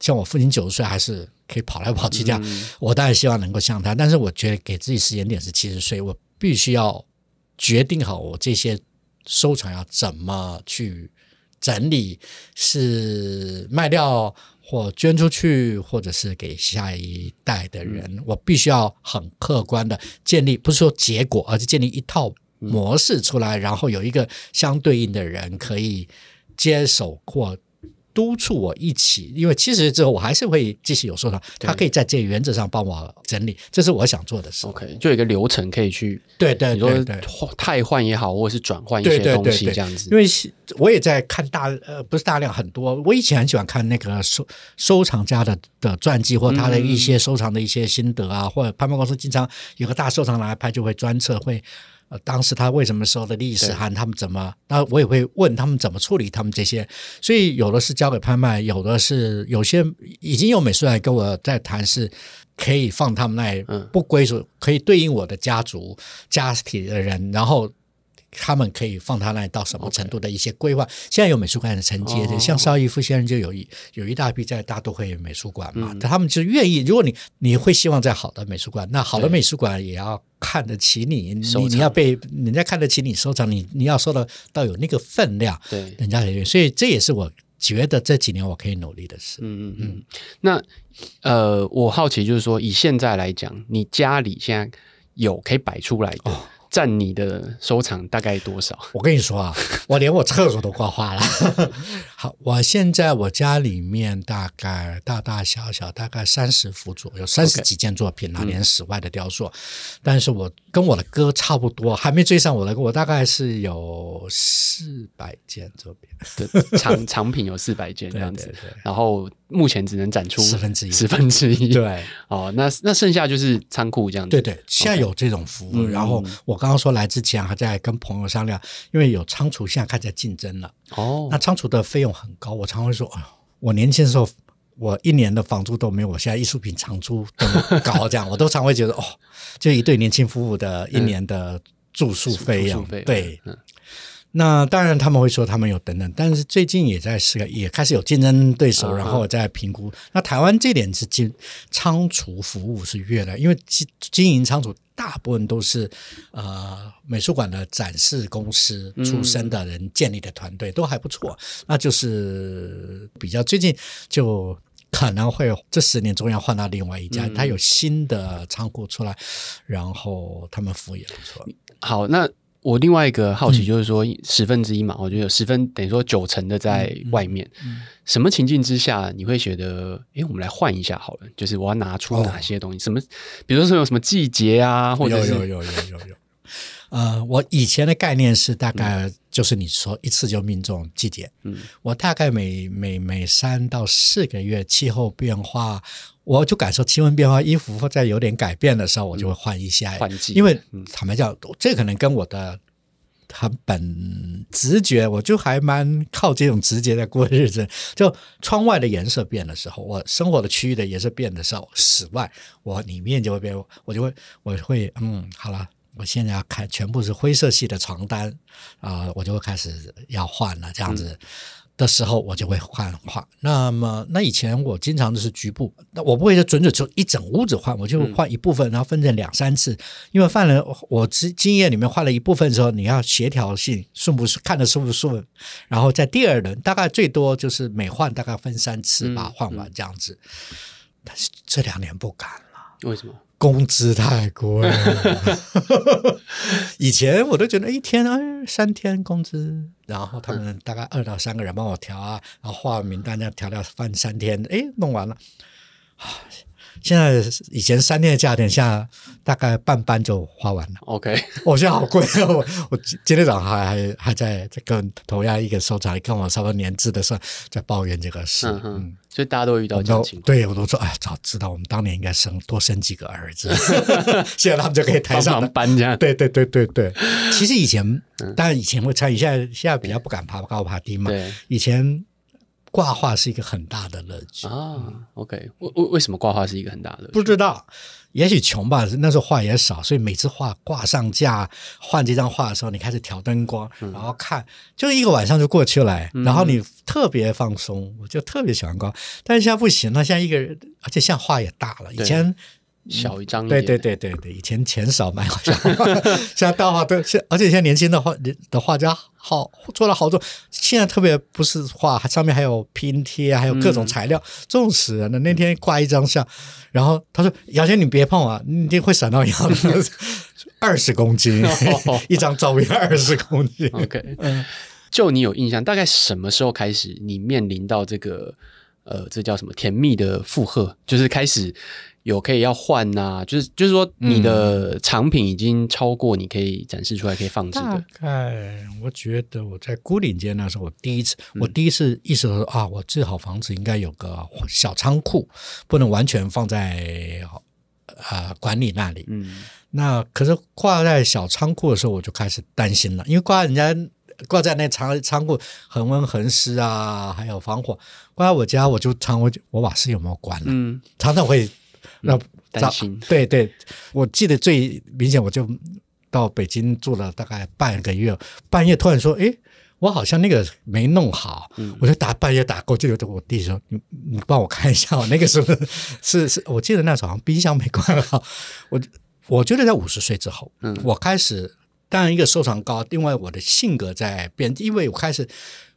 像我父亲九十岁还是。可以跑来跑去这样，我当然希望能够像他，但是我觉得给自己时间点是七十岁，我必须要决定好我这些收藏要怎么去整理，是卖掉或捐出去，或者是给下一代的人，我必须要很客观的建立，不是说结果，而是建立一套模式出来，然后有一个相对应的人可以接手或。督促我一起，因为七十之后我还是会继续有收藏，他可以在这原则上帮我整理，这是我想做的事。OK，
就一个流程可以去对对，对说汰换也好，或者是转换一些东西这样子。因为
我也在看大呃，不是大量很多，我以前很喜欢看那个收收藏家的的传记，或他的一些收藏的一些心得啊，或者拍卖公司经常有个大收藏来拍，就会专车会。呃，当时他为什么收的历史和他们怎么？那我也会问他们怎么处理他们这些。所以有的是交给拍卖，有的是有些已经有美术来跟我在谈，是可以放他们那里，不归属，可以对应我的家族家庭的人，然后。他们可以放他那里到什么程度的一些规划？现在有美术馆的承接像邵逸夫先生就有一有一大批在大都会美术馆嘛，他们就愿意。如果你你会希望在好的美术馆，那好的美术馆也要看得起你，你你要被人家看得起你收藏，你你要收的到有那个分量，对人家才愿意。所以这也是我觉得这几年我可以努力的事。嗯嗯嗯。
那呃，我好奇就是说，以现在来讲，你家里现在有可以摆出来的？占你的收藏大概
多少？我跟你说啊，我连我厕所都挂花了。好，我现在我家里面大概大大小小大概三十幅左右，三十几件作品，拿连室外的雕塑。但是我跟我的哥差不多，还没追上我的哥，我大概是有四百件作品，
对，藏藏 品有四百件这样子。然后目前只能展出十分之一，十分之一。对，哦，那那剩下就是仓库这样。对对，
现在有这种服务。然后我刚刚说来之前还在跟朋友商量，因为有仓储，现在开始竞争了。哦，那仓储的费用很高，我常会说，我年轻的时候，我一年的房租都没有，我现在艺术品长租这么高，这样我都常会觉得，哦，就一对年轻夫妇的一年的住宿费用，对。那当然他们会说他们有等等，但是最近也在试也开始有竞争对手，然后在评估。那台湾这点是经仓储服务是越来，因为经营仓储大部分都是呃美术馆的展示公司出身的人建立的团队，都还不错。那就是比较最近就可能会这十年中要换到另外一家，他有新的仓库出来，然后他们服务也不错。
好，那。我另外一个好奇就是说，十分之一嘛，我觉得有十分等于说九成的在外面。什么情境之下你会觉得，哎，我们来换一下好了，就是我要拿出哪些东西？什么，比如说有什么季节啊，或者有有有有有
有。呃，我以前的概念是大概就是你说一次就命中季节，我大概每每每三到四个月气候变化。我就感受气温变化，衣服在有点改变的时候，我就会换一些，因为坦白讲，这可能跟我的他本直觉，我就还蛮靠这种直觉在过日子。就窗外的颜色变的时候，我生活的区域的也是变的时候，室外我里面就会变，我就会，我会，嗯，好了，我现在要看全部是灰色系的床单啊，我就会开始要换了，这样子。的时候我就会换画，那么那以前我经常的是局部，那我不会说准准就一整屋子换，我就换一部分，然后分成两三次，因为犯人我之经验里面换了一部分之后，你要协调性顺不顺，看得顺不顺，然后在第二轮大概最多就是每换大概分三次把换完这样子，但是这两年不敢
了，为什么？
工资太贵，了。以前我都觉得一天哎三天工资，然后他们大概二到三个人帮我调啊，然后画完名单再调调翻三天，哎弄完了。现在以前三天的价钱，现在大概半班就花完了。
OK，我现在好贵。我
我今天早上还还还在这个同样一个收藏，跟我差不多年资的时候，在抱怨这个事。嗯嗯。所以大家都遇到这种情况。对，我都说哎，早知道我们当年应该生多生几个儿子，现在他们就可以抬上搬家。对对对对对。其实以前，当然以前会参与，现在现在比较不敢爬高爬低嘛。对。以前。挂画是一个很大的
乐趣啊。OK，为为为什么挂画是一个很大的乐趣？
不知道，也许穷吧。那时候画也少，所以每次画挂上架，换这张画的时候，你开始调灯光，然后看，就一个晚上就过去了。然后你特别放松，我就特别喜欢挂。但是现在不行了，现在一个人，而且现在画也大了，以前。小一张，对对对对对，以前钱少买 好像，现在大画都现而且现在年轻的画的画家好做了好多，现在特别不是画上面还有拼贴，还有各种材料，重死人了。那天挂一张像，然后他说：“姚先你别碰啊，你一定会闪到腰。”的。”二十公斤，一张照片二十公斤。OK，
就你有印象，大概什么时候开始你面临到这个呃，这叫什么甜蜜的负荷，就是开始。有可以要换呐，就是就是说你的藏品已经超过你可以展示出来可以放置的。
大概我觉得我在孤岭街那时候，我第一次我第一次意识到说啊，我最好房子应该有个小仓库，不能完全放在啊管理那里。嗯，那可是挂在小仓库的时候，我就开始担心了，因为挂人家挂在那仓仓库，恒温恒湿啊，还有防火。挂在我家，我就常我我把斯有没有关了，嗯，常常会。那担心对对，我记得最明显，我就到北京住了大概半个月，半夜突然说：“哎，我好像那个没弄好。”我就打半夜打过去，我弟弟说：“你你帮我看一下。”我那个时候是是，我记得那时候好像冰箱没关好。我我觉得在五十岁之后，我开始当然一个收藏高，另外我的性格在变，因为我开始。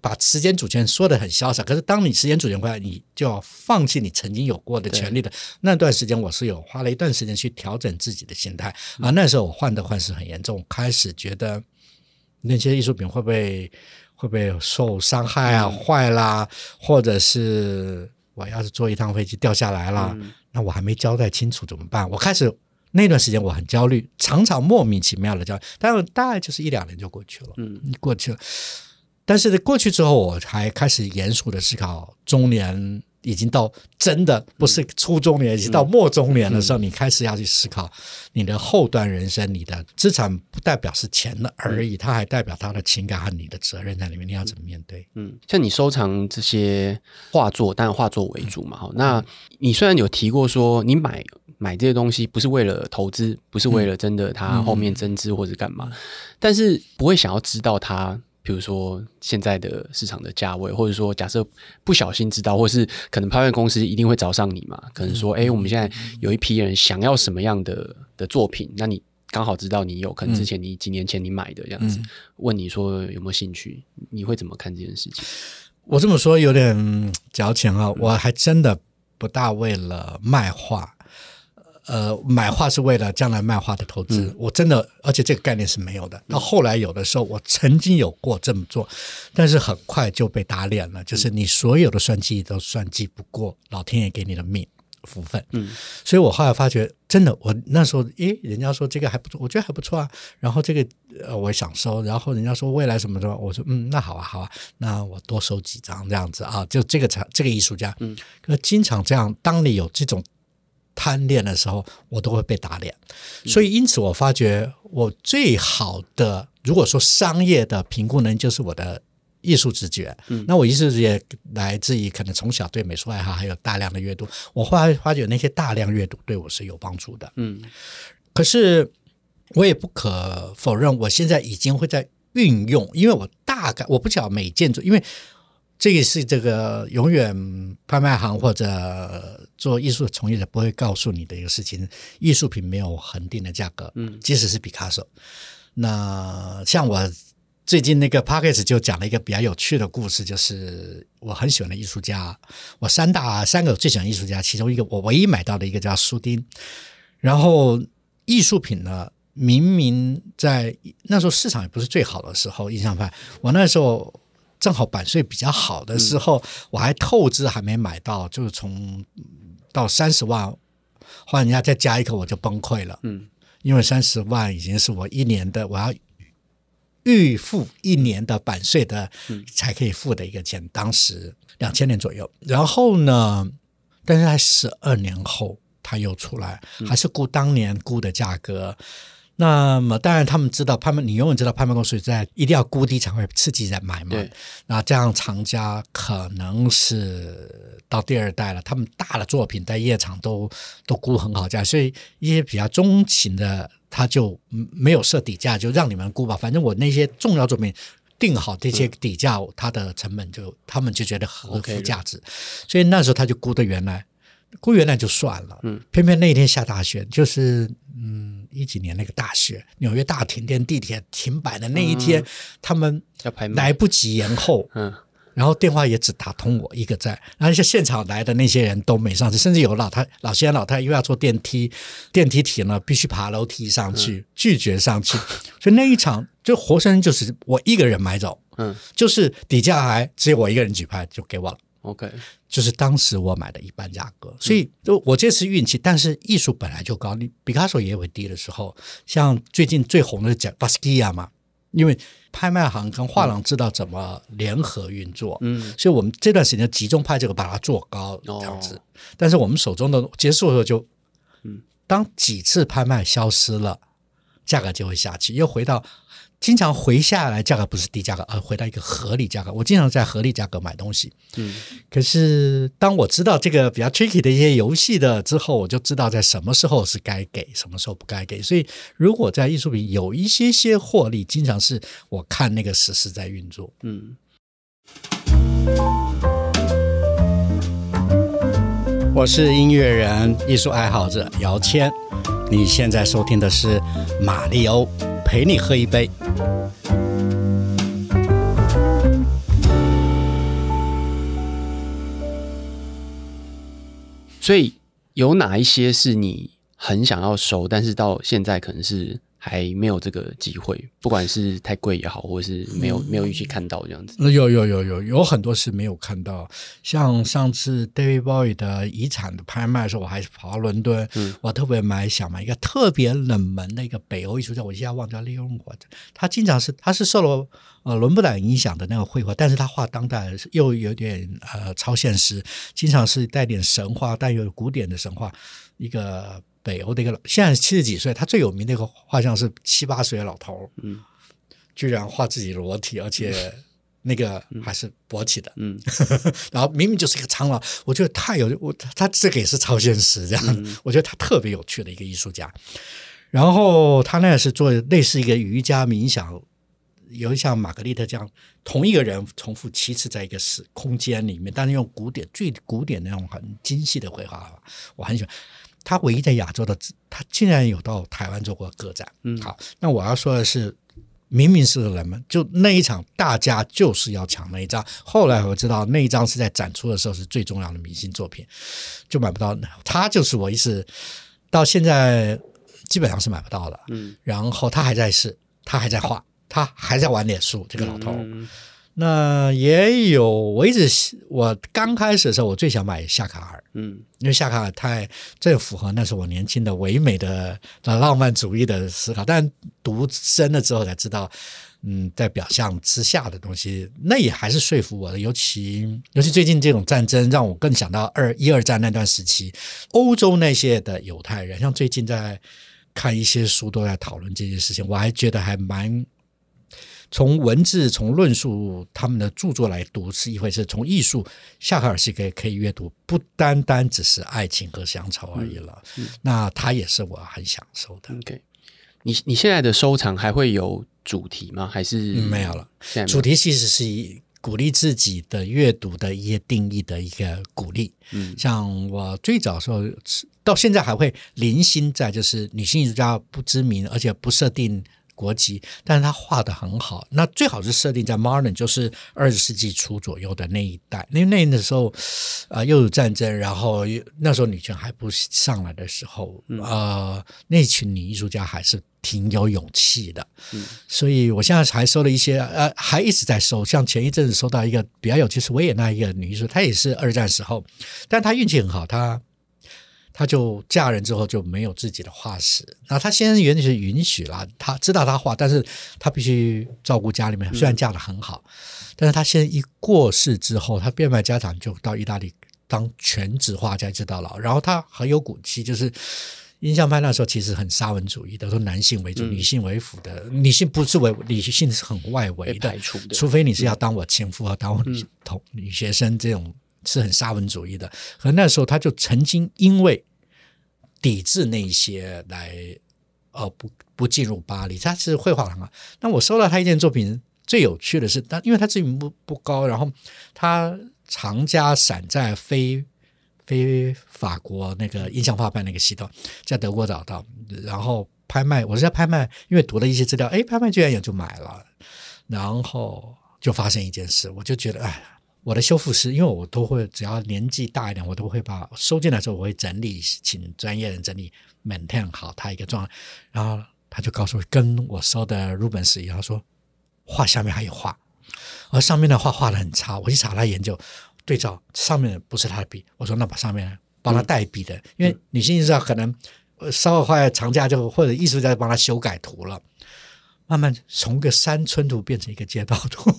把时间主权说得很潇洒，可是当你时间主权来，你就要放弃你曾经有过的权利的那段时间，我是有花了一段时间去调整自己的心态啊。那时候我患得患失很严重，开始觉得那些艺术品会不会会不会受伤害啊、坏啦，或者是我要是坐一趟飞机掉下来了，那我还没交代清楚怎么办？我开始那段时间我很焦虑，常常莫名其妙的焦虑，但是大概就是一两年就过去了，嗯，过去了。但是过去之后，我才开始严肃的思考，中年已经到真的不是初中年，已经到末中年的时候，你开始要去思考你的后端人生。你的资产不代表是钱的而已，它还代表他的情感和你的责任在里面，你要怎么面对？
嗯，像你收藏这些画作，但画作为主嘛。好，那你虽然有提过说，你买买这些东西不是为了投资，不是为了真的它后面增值或者干嘛，但是不会想要知道它。比如说现在的市场的价位，或者说假设不小心知道，或是可能拍卖公司一定会找上你嘛？可能说，哎，我们现在有一批人想要什么样的的作品，那你刚好知道你有，可能之前你几年前你买的这样子，问你说有没有兴趣？你会怎么看这件事情？
我这么说有点矫情啊，我还真的不大为了卖画。呃，买画是为了将来卖画的投资。嗯，我真的，而且这个概念是没有的。到后来有的时候，我曾经有过这么做，但是很快就被打脸了。就是你所有的算计都算计不过老天爷给你的命福分。嗯，所以我后来发觉，真的，我那时候，诶，人家说这个还不错，我觉得还不错啊。然后这个，我想收，然后人家说未来什么什么，我说，嗯，那好啊，好啊，那我多收几张这样子啊。就这个场，这个艺术家，嗯，可经常这样。当你有这种。贪恋的时候，我都会被打脸，所以因此我发觉，我最好的，如果说商业的评估能就是我的艺术直觉。那我艺术直觉来自于可能从小对美术爱好，还有大量的阅读。我后来发觉那些大量阅读对我是有帮助的。嗯，可是我也不可否认，我现在已经会在运用，因为我大概我不得每建筑，因为。这个是这个永远拍卖行或者做艺术从业者不会告诉你的一个事情：艺术品没有恒定的价格。嗯，即使是比卡索。那像我最近那个 p o c k e t 就讲了一个比较有趣的故事，就是我很喜欢的艺术家，我三大三个最喜欢艺术家，其中一个我唯一买到的一个叫苏丁。然后艺术品呢，明明在那时候市场也不是最好的时候，印象派，我那时候。正好版税比较好的时候，我还透支还没买到，就是从到三十万，换人家再加一个我就崩溃了。嗯，因为三十万已经是我一年的，我要预付一年的版税的，才可以付的一个钱。当时两千年左右，然后呢，但是在十二年后他又出来，还是估当年估的价格。那么，当然他们知道拍卖，你永远知道拍卖公司在一定要估低才会刺激人买嘛。那这样厂家可能是到第二代了，他们大的作品在夜场都都估很好价，所以一些比较钟情的他就没有设底价，就让你们估吧。反正我那些重要作品定好这些底价，它的成本就他们就觉得合乎价值，所以那时候他就估的原来估原来就算了。嗯。偏偏那一天下大雪，就是嗯。一几年那个大雪，纽约大停电，地铁停摆的那一天，他们来不及延后，嗯，然后电话也只打通我一个在，那些现场来的那些人都没上去，甚至有老太、老先生、老太太又要坐电梯，电梯停了，必须爬楼梯上去，拒绝上去，所以那一场就活生生就是我一个人买走，嗯，就是底价还只有我一个人举牌就给我了。OK，就是当时我买的一般价格，所以我这次运气。但是艺术本来就高，你比卡索也有低的时候，像最近最红的讲巴斯蒂亚嘛，因为拍卖行跟画廊知道怎么联合运作，嗯，所以我们这段时间集中拍这个把它做高这样子。但是我们手中的结束的时候就，嗯，当几次拍卖消失了，价格就会下去，又回到。经常回下来，价格不是低价格而回到一个合理价格。我经常在合理价格买东西。嗯。可是当我知道这个比较 tricky 的一些游戏的之后，我就知道在什么时候是该给，什么时候不该给。所以如果在艺术品有一些些获利，经常是我看那个时在运作。嗯。我是音乐人、艺术爱好者姚谦，你现在收听的是《马里欧》。陪你喝一杯。
所以有哪一些是你很想要熟，但是到现在可能是？还没有这个机会，不管是太贵也好，或者是没有没有预期看到这样子。
有有有有有很多是没有看到，像上次 David Bowie 的遗产的拍卖的时候，我还是跑到伦敦，我特别买想买一个特别冷门的一个北欧艺术家，我现在忘掉利用我的。他经常是他是受了呃伦布朗影响的那个绘画，但是他画当代又有点呃超现实，经常是带点神话，带有古典的神话一个。北欧的一个老，现在七十几岁，他最有名的一个画像是七八岁的老头儿，嗯，居然画自己裸体，而且那个还是勃起的，嗯，然后明明就是一个苍老，我觉得太有，我他这个也是超现实这样我觉得他特别有趣的一个艺术家。然后他那是做类似一个瑜伽冥想，有点像玛格丽特这样，同一个人重复七次在一个时空间里面，但是用古典最古典那种很精细的绘画我很喜欢。他唯一在亚洲的，他竟然有到台湾做过个展。嗯，好，那我要说的是，明明是人们就那一场，大家就是要抢那一张。后来我知道那一张是在展出的时候是最重要的明星作品，就买不到。他就是我一直到现在基本上是买不到了。嗯，然后他还在试，他还在画，他还在玩脸书，这个老头。那也有，我一直我刚开始的时候，我最想买夏卡尔，嗯，因为夏卡尔太这符合那是我年轻的唯美的浪漫主义的思考。但读深了之后才知道，嗯，在表象之下的东西，那也还是说服我的。尤其尤其最近这种战争，让我更想到二一二战那段时期，欧洲那些的犹太人，像最近在看一些书都在讨论这件事情，我还觉得还蛮。从文字、从论述他们的著作来读是一回事；从艺术，夏卡尔是可以可以阅读，不单单只是爱情和乡愁而已了。那他也是我很享受的。O.K.
你你现在的收藏还会有主题吗？还是没有了？
主题其实是鼓励自己的阅读的一些定义的一个鼓励。嗯，像我最早时候到现在还会零星在，就是女性艺术家不知名，而且不设定。国籍，但是他画的很好。那最好是设定在 m a r l i n 就是二十世纪初左右的那一代，因为那的时候，呃，又有战争，然后那时候女权还不上来的时候，呃，那群女艺术家还是挺有勇气的。嗯，所以我现在还收了一些，呃，还一直在收，像前一阵子收到一个比较有趣，是维也纳一个女艺术她也是二战时候，但她运气很好，她。她就嫁人之后就没有自己的画室。那她先生原是允许了，他知道她画，但是她必须照顾家里面。虽然嫁的很好，但是她先生一过世之后，她变卖家产就到意大利当全职画家直到老。然后她很有骨气，就是印象派那时候其实很沙文主义的，说男性为主，女性为辅的，女性不是为女性是很外围的，除非你是要当我情妇和当我女同女学生这种是很沙文主义的。可那时候她就曾经因为抵制那一些来，呃，不不进入巴黎，他是绘画堂啊。那我收到他一件作品，最有趣的是，他因为他知名不不高，然后他藏家散在非非法国那个印象画派那个系统，在德国找到，然后拍卖，我是在拍卖，因为读了一些资料，哎，拍卖居然也就买了，然后就发生一件事，我就觉得，哎我的修复师，因为我都会，只要年纪大一点，我都会把收进来之后，我会整理，请专业人整理，maintain 好他一个状态。然后他就告诉我，跟我收的 Rubens 一样，说画下面还有画，而上面的画画的很差。我去查他研究，对照上面不是他的笔，我说那把上面帮他代笔的，因为女性艺术家可能稍微画了长假，就或者艺术家帮他修改图了，慢慢从个山村图变成一个街道图。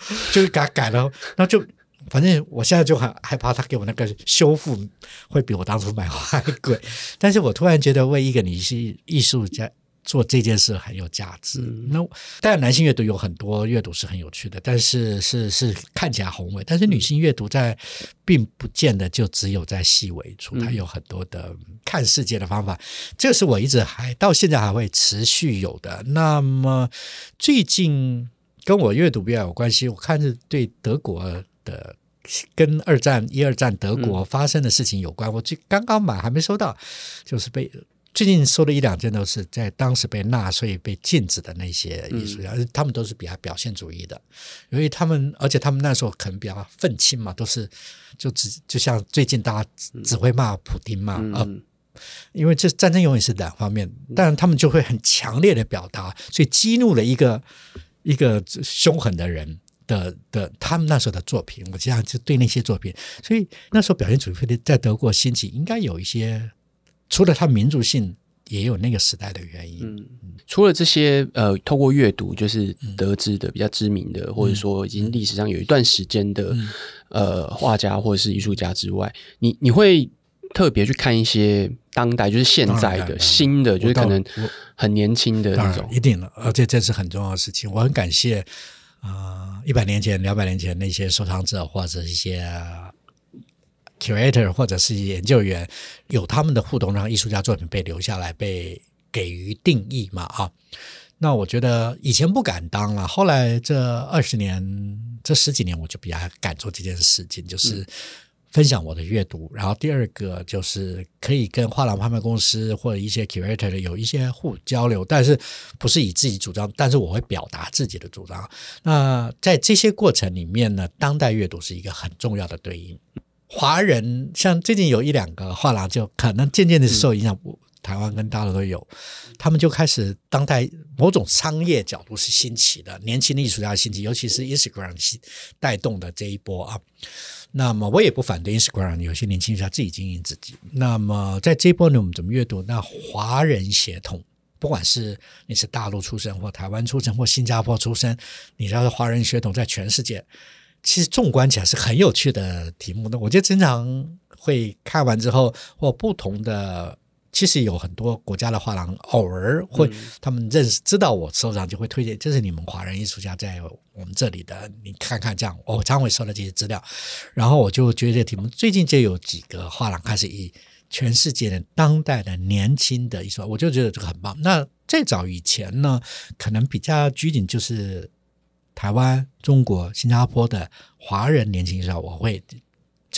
就给改改了，然后就反正我现在就很害怕，他给我那个修复会比我当初买还贵。但是我突然觉得为一个女性艺术家做这件事很有价值。那当然，男性阅读有很多阅读是很有趣的，但是是是看起来宏伟，但是女性阅读在并不见得就只有在细微处，它有很多的看世界的方法。这是我一直还到现在还会持续有的。那么最近。跟我阅读比较有关系，我看是对德国的，跟二战一二战德国发生的事情有关。我最刚刚买还没收到，就是被最近收的一两件都是在当时被纳，粹被禁止的那些艺术家，他们都是比较表现主义的，因为他们而且他们那时候可能比较愤青嘛，都是就只就像最近大家只会骂普丁嘛，嗯，因为这战争永远是两方面，但他们就会很强烈的表达，所以激怒了一个。一个凶狠的人的的，他们那时候的作品，我这样就对那些作品，所以那时候表现主义在在德国兴起，应该有一些，除了他民族性，也有那个时代的原因。嗯，
除了这些呃，透过阅读就是得知的比较知名的，或者说已经历史上有一段时间的呃画家或者是艺术家之外，你你会。特别去看一些当代，就是现在的、新的，就是可能很年轻的那种，一
定了。而且这是很重要的事情。我很感谢啊，一百年前、两百年前那些收藏者或者一些 curator 或者是研究员，有他们的互动，让艺术家作品被留下来，被给予定义嘛啊。那我觉得以前不敢当了，后来这二十年、这十几年，我就比较敢做这件事情，就是。分享我的阅读，然后第二个就是可以跟画廊拍卖公司或者一些 curator 有一些互交流，但是不是以自己主张，但是我会表达自己的主张。那在这些过程里面呢，当代阅读是一个很重要的对应。华人像最近有一两个画廊，就可能渐渐的受影响，台湾跟大陆都有，他们就开始当代。某种商业角度是兴起的，年轻的艺术家兴起，尤其是 Instagram 带动的这一波啊。那么我也不反对 Instagram 有些年轻艺术家自己经营自己。那么在这一波呢，我们怎么阅读？那华人血统，不管是你是大陆出生，或台湾出生，或新加坡出生，你知道华人血统，在全世界，其实纵观起来是很有趣的题目。那我觉得经常会看完之后，或不同的。其实有很多国家的画廊偶尔会，他们认识知道我收藏，就会推荐，这是你们华人艺术家在我们这里的，你看看这样。我常委收了这些资料，然后我就觉得题目最近就有几个画廊开始以全世界的当代的年轻的艺术，我就觉得这个很棒。那最早以前呢，可能比较拘谨，就是台湾、中国、新加坡的华人年轻艺术我会。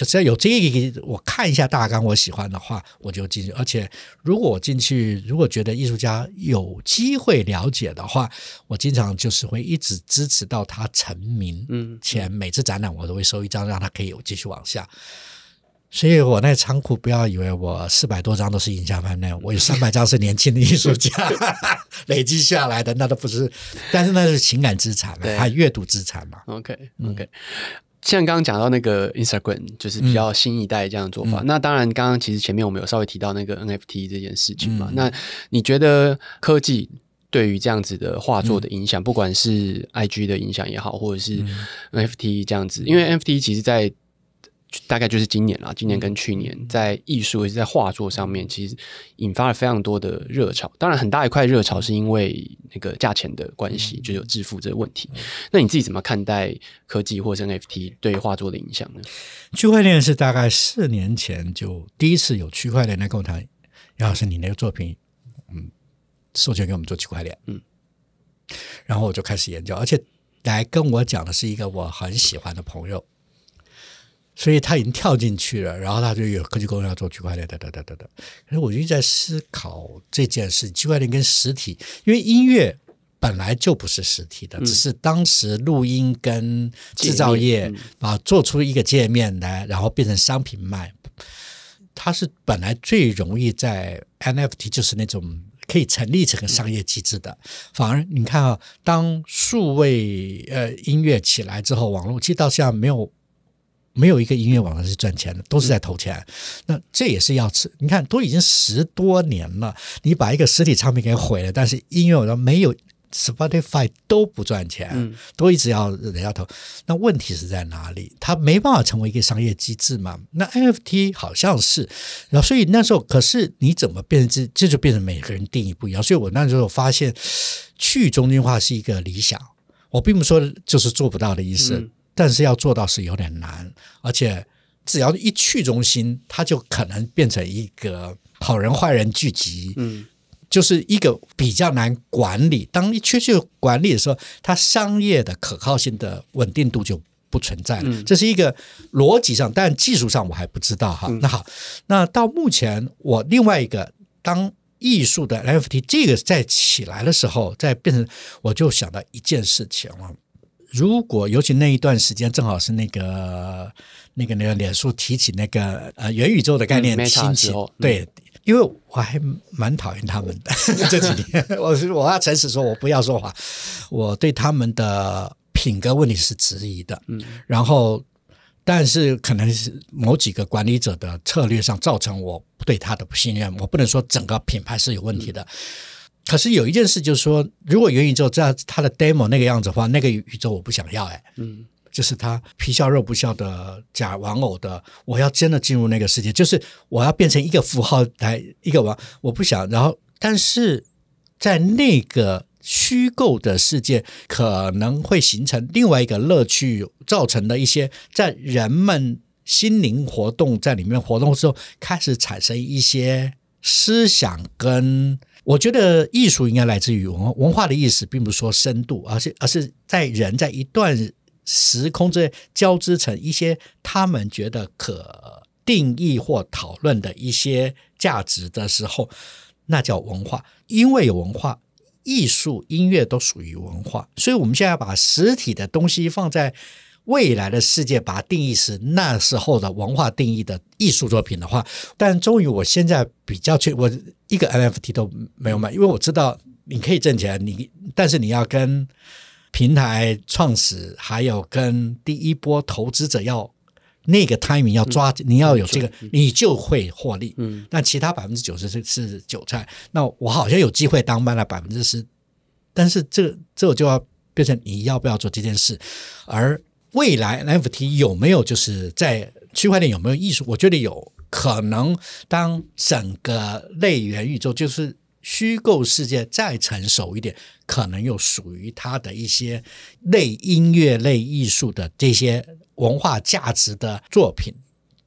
只要有这个，我看一下大纲，我喜欢的话我就进去。而且如果我进去，如果觉得艺术家有机会了解的话，我经常就是会一直支持到他成名。嗯，前每次展览我都会收一张，让他可以有继续往下。所以我那仓库，不要以为我四百多张都是影像拍卖，我有三百 张是年轻的艺术家 累积下来的，那都不是。但是那是情感资产嘛，
阅读资产嘛。OK，OK。像刚刚讲到那个 Instagram，就是比较新一代这样的做法。那当然，刚刚其实前面我们有稍微提到那个 NFT 这件事情嘛。那你觉得科技对于这样子的画作的影响，不管是 IG 的影响也好，或者是 NFT 这样子？因为 NFT 其实在。大概就是今年啦，今年跟去年在艺术，也是在画作上面，其实引发了非常多的热潮。当然，很大一块热潮是因为那个价钱的关系，就有支付这个问题。那你自己怎么看待科技或者 NFT 对画作的影响呢？
区块链是大概四年前就第一次有区块链来跟我谈。杨老师，你那个作品，嗯，授权给我们做区块链，嗯。然后我就开始研究，而且来跟我讲的是一个我很喜欢的朋友。所以他已经跳进去了，然后他就有科技公司要做区块链，哒哒哒哒哒。可是我就在思考这件事：区块链跟实体，因为音乐本来就不是实体的，只是当时录音跟制造业啊，做出一个界面来，然后变成商品卖。它是本来最容易在 NFT，就是那种可以成立这个商业机制的。反而你看啊，当数位呃音乐起来之后，网络其实到现在没有。没有一个音乐网站是赚钱的，都是在投钱。那这也是要吃。你看，都已经十多年了，你把一个实体唱片给毁了，但是音乐网站没有 Spotify 都不赚钱，都一直要人家投。那问题是在哪里？它没办法成为一个商业机制嘛？那 NFT 好像是，然后所以那时候，可是你怎么变成这？这就变成每个人定义不一样。所以我那时候发现去中心化是一个理想，我并不说就是做不到的意思。但是要做到是有点难，而且只要一去中心，它就可能变成一个好人坏人聚集，嗯，就是一个比较难管理。当你缺去管理的时候，它商业的可靠性的稳定度就不存在了。这是一个逻辑上，但技术上我还不知道哈。那好，那到目前我另外一个当艺术的 NFT 这个在起来的时候，在变成，我就想到一件事情了。如果尤其那一段时间，正好是那个、那个、那个脸书提起那个呃元宇宙的概念，兴起对，因为我还蛮讨厌他们的 这几年，我是我要诚实说，我不要说谎，我对他们的品格问题是质疑的，嗯，然后但是可能是某几个管理者的策略上造成我对他的不信任，我不能说整个品牌是有问题的。可是有一件事就是说，如果元宇宙在它的 demo 那个样子的话，那个宇宙我不想要哎，嗯，就是他皮笑肉不笑的假玩偶的，我要真的进入那个世界，就是我要变成一个符号，来一个玩，我不想。然后，但是在那个虚构的世界，可能会形成另外一个乐趣，造成的一些在人们心灵活动在里面活动之后，开始产生一些思想跟。我觉得艺术应该来自于文化，文化的意思并不是说深度，而是而是在人在一段时空之交织成一些他们觉得可定义或讨论的一些价值的时候，那叫文化。因为有文化，艺术、音乐都属于文化，所以我们现在把实体的东西放在。未来的世界把它定义是那时候的文化定义的艺术作品的话，但终于我现在比较去我一个 NFT 都没有买，因为我知道你可以挣钱，你但是你要跟平台创始还有跟第一波投资者要那个 timing 要抓，你要有这个你就会获利。嗯，但其他百分之九十是是韭菜。那我好像有机会当卖了百分之十，但是这这我就要变成你要不要做这件事而。未来 NFT 有没有就是在区块链有没有艺术？我觉得有可能，当整个类元宇宙就是虚构世界再成熟一点，可能又属于它的一些类音乐、类艺术的这些文化价值的作品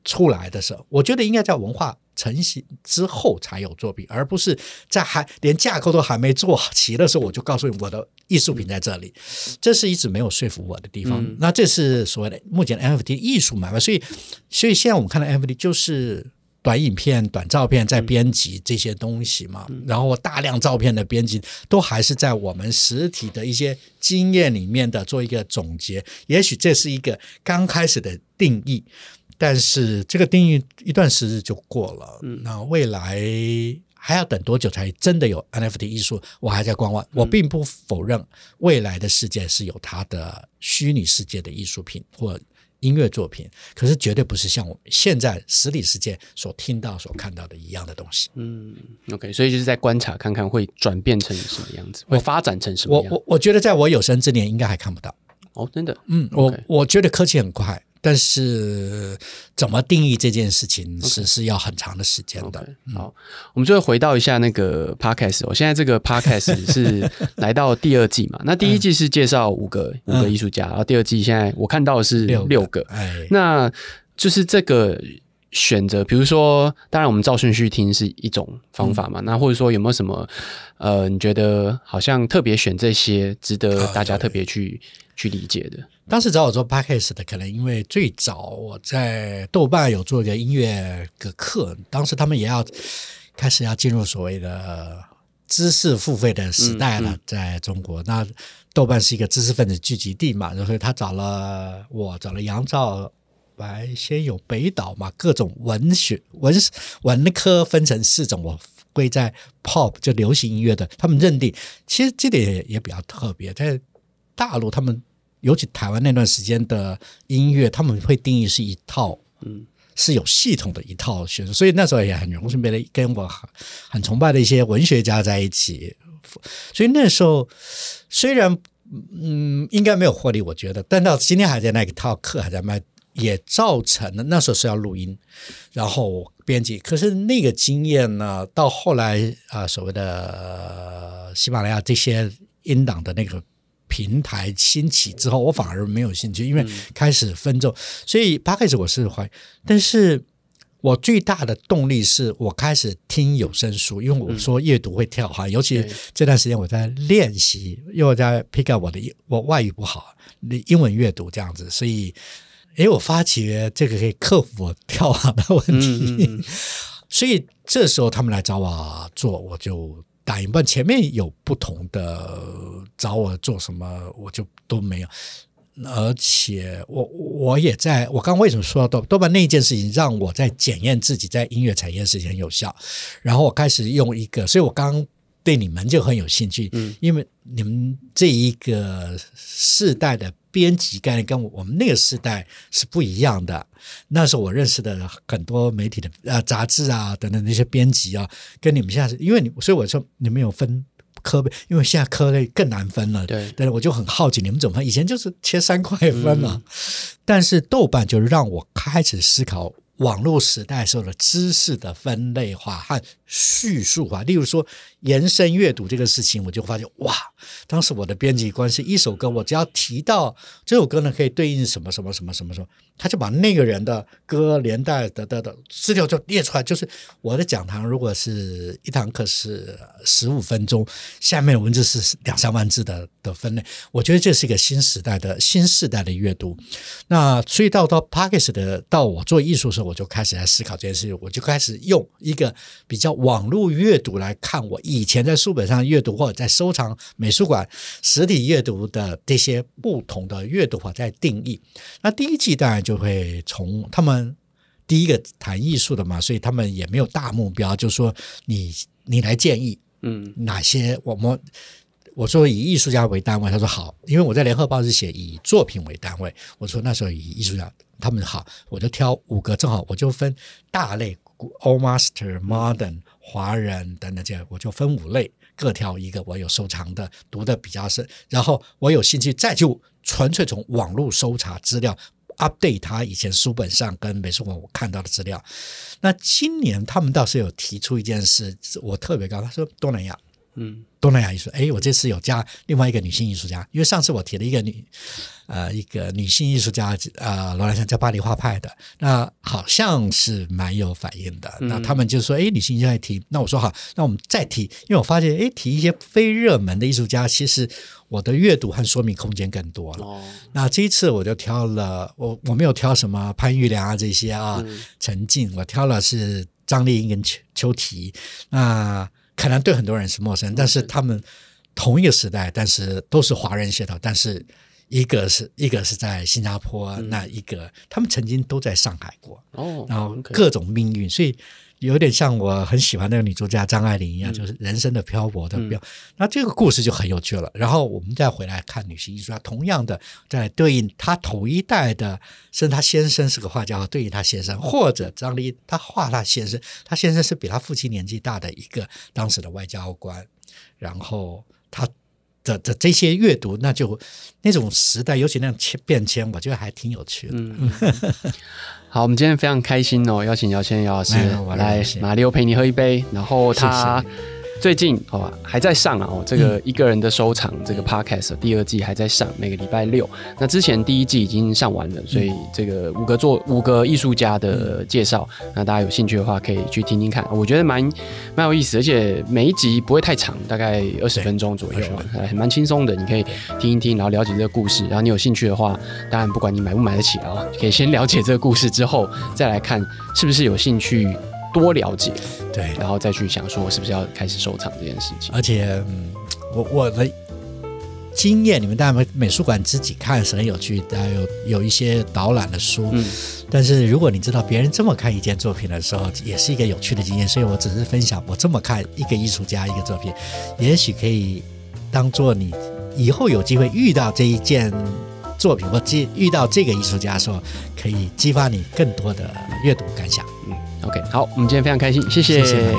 出来的时候，我觉得应该在文化。成型之后才有作品，而不是在还连架构都还没做齐的时候，我就告诉你我的艺术品在这里。这是一直没有说服我的地方。那这是所谓的目前 NFT 艺术买卖，所以所以现在我们看到 NFT 就是短影片、短照片在编辑这些东西嘛，然后大量照片的编辑都还是在我们实体的一些经验里面的做一个总结。也许这是一个刚开始的定义。但是这个定义一段时日就过了。那未来还要等多久才真的有 NFT 艺术？我还在观望。我并不否认未来的世界是有它的虚拟世界的艺术品或音乐作品，可是绝对不是像我们现在实体世界所听到、所看到的一样的东西。嗯
，OK，所以就是在观察，看看会转变成什么样子，会发展成什么。我我
我觉得，在我有生之年应该还看不到。哦，真的？嗯，我我觉得科技很快。但是怎么定义这件事情是是要很长的时间的。好，
我们最后回到一下那个 podcast。我现在这个 podcast 是来到第二季嘛？那第一季是介绍五个五个艺术家，然后第二季现在我看到是六个。那就是这个选择，比如说，当然我们照顺序听是一种方法嘛。那或者说有没有什么呃，你觉得好像特别选这些值得大家特别去？去理
解的。当时找我做 p a d c a s e 的，可能因为最早我在豆瓣有做一个音乐的课，当时他们也要开始要进入所谓的知识付费的时代了，在中国。那豆瓣是一个知识分子聚集地嘛，然后他找了我，找了杨照白，先有北岛嘛，各种文学文文科分成四种，我归在 pop 就流行音乐的。他们认定，其实这点也比较特别，在。大陆他们，尤其台湾那段时间的音乐，他们会定义是一套，嗯，是有系统的一套学术。所以那时候也很荣幸，被跟我很崇拜的一些文学家在一起。所以那时候虽然，嗯，应该没有获利，我觉得，但到今天还在那一套课还在卖，也造成了那时候是要录音，然后编辑。可是那个经验呢，到后来啊，所谓的喜马拉雅这些音档的那个。平台兴起之后，我反而没有兴趣，因为开始分众，所以刚开始我是怀疑。但是我最大的动力是我开始听有声书，因为我说阅读会跳哈，尤其这段时间我在练习，又在 pick up 我的我外语不好，英文阅读这样子，所以诶，我发觉这个可以克服我跳行的问题，所以这时候他们来找我做，我就。打一半，前面有不同的找我做什么，我就都没有。而且我我也在，我刚为什么说到多半那一件事情，让我在检验自己在音乐产业事情很有效。然后我开始用一个，所以我刚对你们就很有兴趣，嗯，因为你们这一个世代的。编辑概念跟我们那个时代是不一样的。那时候我认识的很多媒体的啊杂志啊等等那些编辑啊，跟你们现在，是因为你所以我说你们有分科呗，因为现在科类更难分了。对。但是我就很好奇，你们怎么分？以前就是切三块分了。但是豆瓣就让我开始思考网络时代时候的知识的分类化和叙述化。例如说。延伸阅读这个事情，我就发现哇，当时我的编辑官是一首歌，我只要提到这首歌呢，可以对应什么什么什么什么什么，他就把那个人的歌连带的的的资料就列出来。就是我的讲堂，如果是一堂课是十五分钟，下面文字是两三万字的的分类，我觉得这是一个新时代的新时代的阅读。那所以到到 p a c k e s 的到我做艺术的时候，我就开始来思考这件事情，我就开始用一个比较网络阅读来看我以前在书本上阅读，或者在收藏美术馆实体阅读的这些不同的阅读法，在定义。那第一季当然就会从他们第一个谈艺术的嘛，所以他们也没有大目标，就说你你来建议，嗯，哪些我们我说以艺术家为单位，他说好，因为我在联合报是写以作品为单位，我说那时候以艺术家，他们好，我就挑五个，正好我就分大类：Old Master、Modern。华人等等这，我就分五类，各挑一个，我有收藏的，读的比较深。然后我有兴趣再就纯粹从网络搜查资料，update 他以前书本上跟美术馆我看到的资料。那今年他们倒是有提出一件事，我特别高他说东南亚。嗯，东南亚艺术，哎，我这次有加另外一个女性艺术家，因为上次我提了一个女，呃，一个女性艺术家，啊，罗兰香叫巴黎画派的，那好像是蛮有反应的，那他们就说，哎，女性现在提，那我说好，那我们再提，因为我发现，哎，提一些非热门的艺术家，其实我的阅读和说明空间更多了。那这一次我就挑了，我我没有挑什么潘玉良啊这些啊，陈静，我挑了是张丽英跟邱邱提，那。可能对很多人是陌生，但是他们同一个时代，但是都是华人血统，但是一个是一个是在新加坡，那一个他们曾经都在上海过，然后各种命运，所以。有点像我很喜欢那个女作家张爱玲一样，就是人生的漂泊的标。那这个故事就很有趣了。然后我们再回来看女性艺术家，同样的在对应她同一代的是她先生是个画家，对应她先生或者张丽，她画她先生。她先生是比她父亲年纪大的一个当时的外交官，然后她的的这些阅读，那就那种时代，尤其那种变迁，我觉得还挺有趣的。
好，我们今天非常开心哦，邀请姚谦姚老师来，马里欧陪你喝一杯，然后他。最近哦还在上啊哦这个一个人的收藏这个 podcast 第二季还在上，每个礼拜六。那之前第一季已经上完了，所以这个五个作五个艺术家的介绍，那大家有兴趣的话可以去听听看，我觉得蛮蛮有意思，而且每一集不会太长，大概二十分钟左右，还蛮轻松的，你可以听一听，然后了解这个故事。然后你有兴趣的话，当然不管你买不买得起啊，可以先了解这个故事之后再来看是不是有兴趣。多了解，对，然后再去想说，我是不是要开始收藏这件事情？而
且，我我的经验，你们当然美术馆自己看是很有趣，当有有一些导览的书。嗯，但是如果你知道别人这么看一件作品的时候，也是一个有趣的经验。所以我只是分享我这么看一个艺术家一个作品，也许可以当做你以后有机会遇到这一件作品，或者遇到这个艺术家时候，可以激发你更多的阅读感想。
OK，好，我们今天非常开心，谢谢。